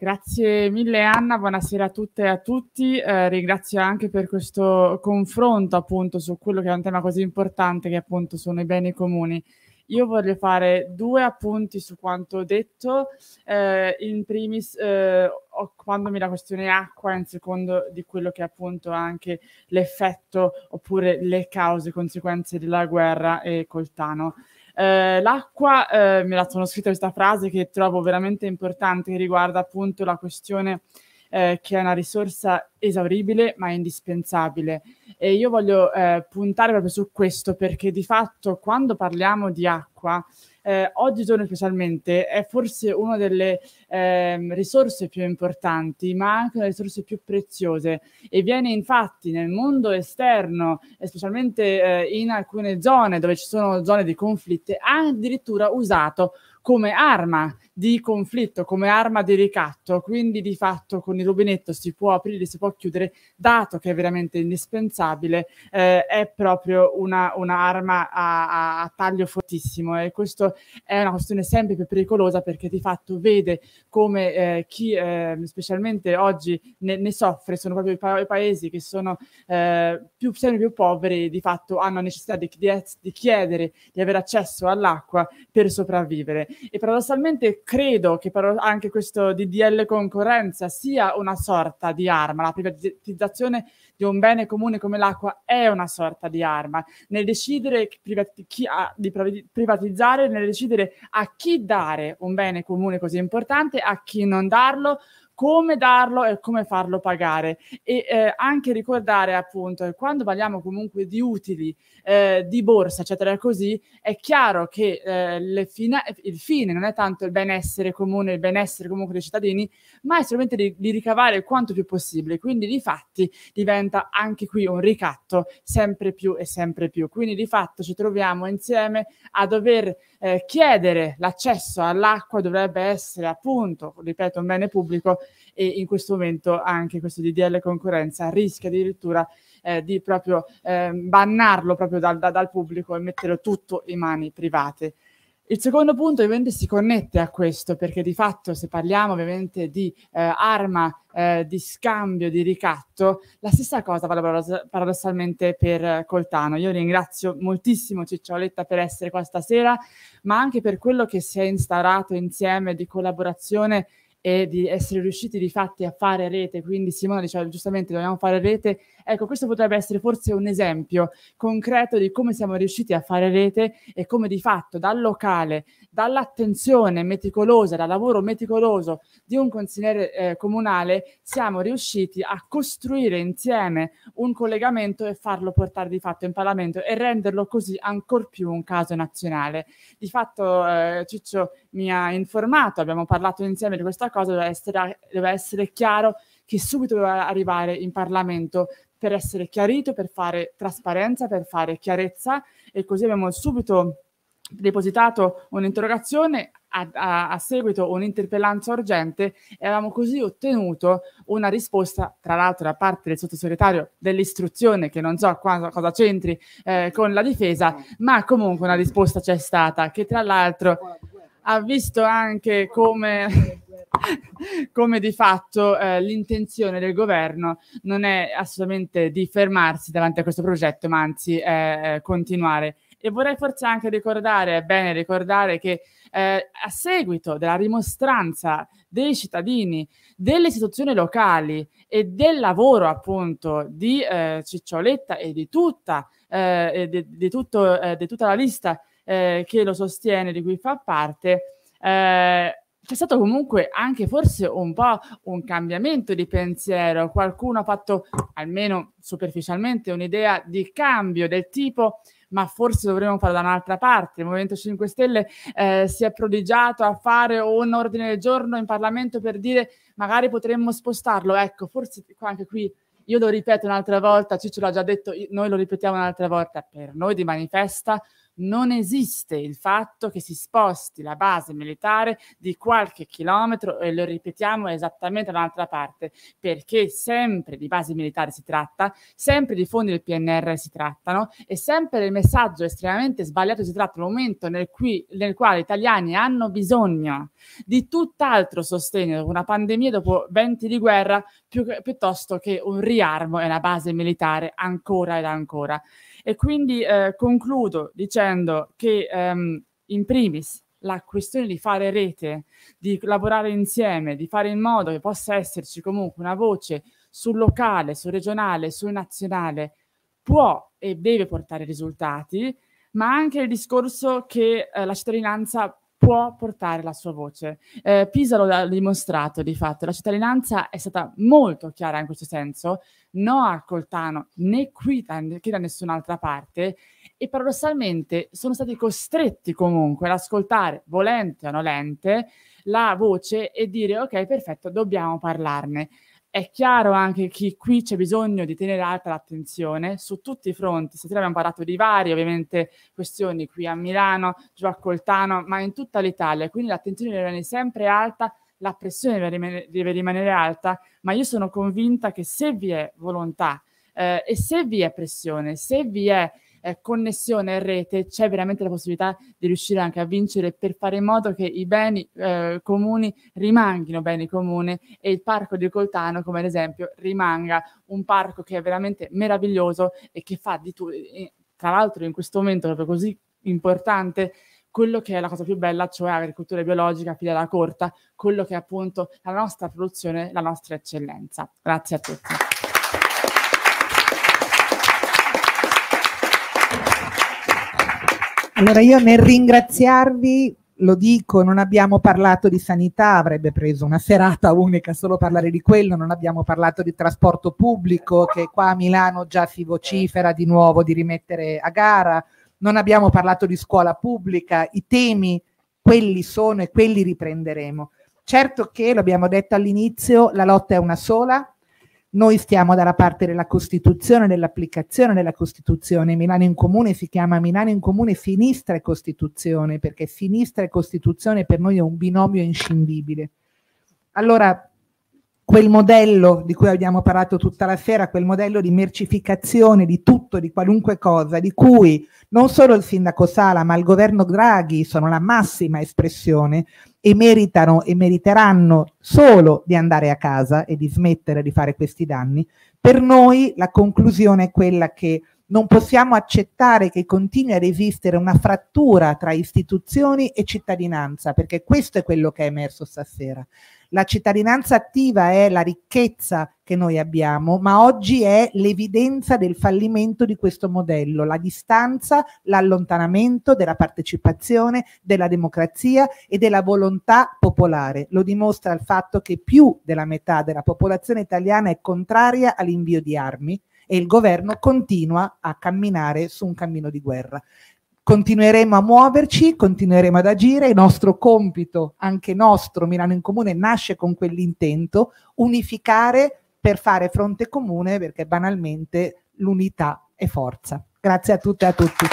Grazie mille Anna, buonasera a tutte e a tutti. Eh, ringrazio anche per questo confronto appunto su quello che è un tema così importante che appunto sono i beni comuni. Io voglio fare due appunti su quanto detto, eh, in primis eh, occupandomi la questione acqua, in secondo di quello che è appunto anche l'effetto oppure le cause, conseguenze della guerra e coltano. Eh, l'acqua, eh, mi sono scritta questa frase che trovo veramente importante, che riguarda appunto la questione eh, che è una risorsa esauribile ma indispensabile. E io voglio eh, puntare proprio su questo perché di fatto quando parliamo di acqua, eh, oggigiorno specialmente, è forse una delle eh, risorse più importanti, ma anche una delle risorse più preziose e viene infatti nel mondo esterno, specialmente eh, in alcune zone dove ci sono zone di conflitti, addirittura usato come arma di conflitto come arma di ricatto, quindi di fatto con il rubinetto si può aprire, si può chiudere, dato che è veramente indispensabile, eh, è proprio un'arma una a, a, taglio fortissimo e questo è una questione sempre più pericolosa perché di fatto vede come eh, chi eh, specialmente oggi ne, ne, soffre sono proprio i, pa- i paesi che sono eh, più, sempre più poveri di fatto hanno necessità di, di, di chiedere di avere accesso all'acqua per sopravvivere e paradossalmente credo che però anche questo DDL concorrenza sia una sorta di arma, la privatizzazione di un bene comune come l'acqua è una sorta di arma. Nel decidere privati- ha, di privatizzare, nel decidere a chi dare un bene comune così importante, a chi non darlo, come darlo e come farlo pagare e eh, anche ricordare appunto che quando parliamo comunque di utili eh, di borsa eccetera così è chiaro che eh, fine, il fine non è tanto il benessere comune il benessere comunque dei cittadini ma è solamente di, di ricavare quanto più possibile quindi di fatti diventa anche qui un ricatto sempre più e sempre più quindi di fatto ci troviamo insieme a dover eh, chiedere l'accesso all'acqua dovrebbe essere appunto ripeto un bene pubblico e in questo momento anche questo DDL concorrenza rischia addirittura eh, di proprio eh, bannarlo proprio dal, da, dal pubblico e metterlo tutto in mani private. Il secondo punto ovviamente si connette a questo perché di fatto se parliamo ovviamente di eh, arma eh, di scambio, di ricatto, la stessa cosa vale paradossalmente per eh, Coltano. Io ringrazio moltissimo Ciccioletta per essere qua stasera, ma anche per quello che si è instaurato insieme di collaborazione e di essere riusciti di fatti a fare rete, quindi Simona diceva giustamente dobbiamo fare rete, ecco questo potrebbe essere forse un esempio concreto di come siamo riusciti a fare rete e come di fatto dal locale, dall'attenzione meticolosa, dal lavoro meticoloso di un consigliere eh, comunale siamo riusciti a costruire insieme un collegamento e farlo portare di fatto in Parlamento e renderlo così ancora più un caso nazionale. Di fatto eh, Ciccio mi ha informato, abbiamo parlato insieme di questa cosa, cosa doveva essere, doveva essere chiaro che subito doveva arrivare in Parlamento per essere chiarito, per fare trasparenza, per fare chiarezza e così abbiamo subito depositato un'interrogazione a, a, a seguito un'interpellanza urgente e avevamo così ottenuto una risposta tra l'altro da parte del sottosegretario dell'istruzione che non so quando, cosa c'entri eh, con la difesa ma comunque una risposta c'è stata che tra l'altro ha visto anche come, come di fatto eh, l'intenzione del governo non è assolutamente di fermarsi davanti a questo progetto, ma anzi eh, eh, continuare. E vorrei forse anche ricordare, è bene ricordare che eh, a seguito della rimostranza dei cittadini, delle istituzioni locali e del lavoro appunto di eh, Ciccioletta e di tutta, eh, di, di, tutto, eh, di tutta la lista eh, che lo sostiene, di cui fa parte, eh, c'è stato comunque anche forse un po' un cambiamento di pensiero, qualcuno ha fatto almeno superficialmente un'idea di cambio del tipo ma forse dovremmo fare da un'altra parte. Il Movimento 5 Stelle eh, si è prodigiato a fare un ordine del giorno in Parlamento per dire magari potremmo spostarlo. Ecco, forse anche qui io lo ripeto un'altra volta, Ciccio l'ha già detto, noi lo ripetiamo un'altra volta, per noi di manifesta non esiste il fatto che si sposti la base militare di qualche chilometro e lo ripetiamo esattamente dall'altra parte, perché sempre di base militare si tratta, sempre di fondi del PNR si trattano e sempre del messaggio estremamente sbagliato si tratta nel momento nel, cui, nel quale gli italiani hanno bisogno di tutt'altro sostegno una pandemia, dopo venti di guerra, più, piuttosto che un riarmo e una base militare ancora ed ancora. E quindi eh, concludo dicendo che ehm, in primis la questione di fare rete, di lavorare insieme, di fare in modo che possa esserci comunque una voce sul locale, sul regionale, sul nazionale, può e deve portare risultati, ma anche il discorso che eh, la cittadinanza può portare la sua voce. Eh, Pisa lo ha dimostrato di fatto, la cittadinanza è stata molto chiara in questo senso, no a Coltano né qui che da nessun'altra parte e paradossalmente sono stati costretti comunque ad ascoltare, volente o nolente, la voce e dire ok perfetto, dobbiamo parlarne è chiaro anche che qui c'è bisogno di tenere alta l'attenzione su tutti i fronti. Stasera abbiamo parlato di varie, ovviamente, questioni qui a Milano, giù a Coltano, ma in tutta l'Italia. Quindi l'attenzione deve rimanere sempre alta, la pressione deve rimanere, deve rimanere alta, ma io sono convinta che se vi è volontà eh, e se vi è pressione, se vi è eh, connessione e rete c'è veramente la possibilità di riuscire anche a vincere per fare in modo che i beni eh, comuni rimanghino beni comuni e il parco di Coltano, come ad esempio, rimanga un parco che è veramente meraviglioso e che fa di tutto, eh, tra l'altro in questo momento proprio così importante, quello che è la cosa più bella, cioè agricoltura biologica, filiera corta, quello che è appunto la nostra produzione, la nostra eccellenza. Grazie a tutti. Allora io nel ringraziarvi lo dico, non abbiamo parlato di sanità, avrebbe preso una serata unica solo parlare di quello, non abbiamo parlato di trasporto pubblico che qua a Milano già si vocifera di nuovo di rimettere a gara, non abbiamo parlato di scuola pubblica, i temi quelli sono e quelli riprenderemo. Certo che, l'abbiamo detto all'inizio, la lotta è una sola, noi stiamo dalla parte della Costituzione, dell'applicazione della Costituzione. Milano in Comune si chiama Milano in Comune Sinistra e Costituzione, perché sinistra e Costituzione per noi è un binomio inscindibile. Allora, quel modello di cui abbiamo parlato tutta la sera, quel modello di mercificazione di tutto, di qualunque cosa, di cui non solo il sindaco Sala, ma il governo Draghi sono la massima espressione, e meritano e meriteranno solo di andare a casa e di smettere di fare questi danni, per noi la conclusione è quella che non possiamo accettare che continui ad esistere una frattura tra istituzioni e cittadinanza, perché questo è quello che è emerso stasera. La cittadinanza attiva è la ricchezza che noi abbiamo, ma oggi è l'evidenza del fallimento di questo modello, la distanza, l'allontanamento della partecipazione, della democrazia e della volontà popolare. Lo dimostra il fatto che più della metà della popolazione italiana è contraria all'invio di armi e il governo continua a camminare su un cammino di guerra continueremo a muoverci, continueremo ad agire, il nostro compito, anche nostro, Milano in Comune, nasce con quell'intento, unificare per fare fronte comune perché banalmente l'unità è forza. Grazie a tutte e a tutti.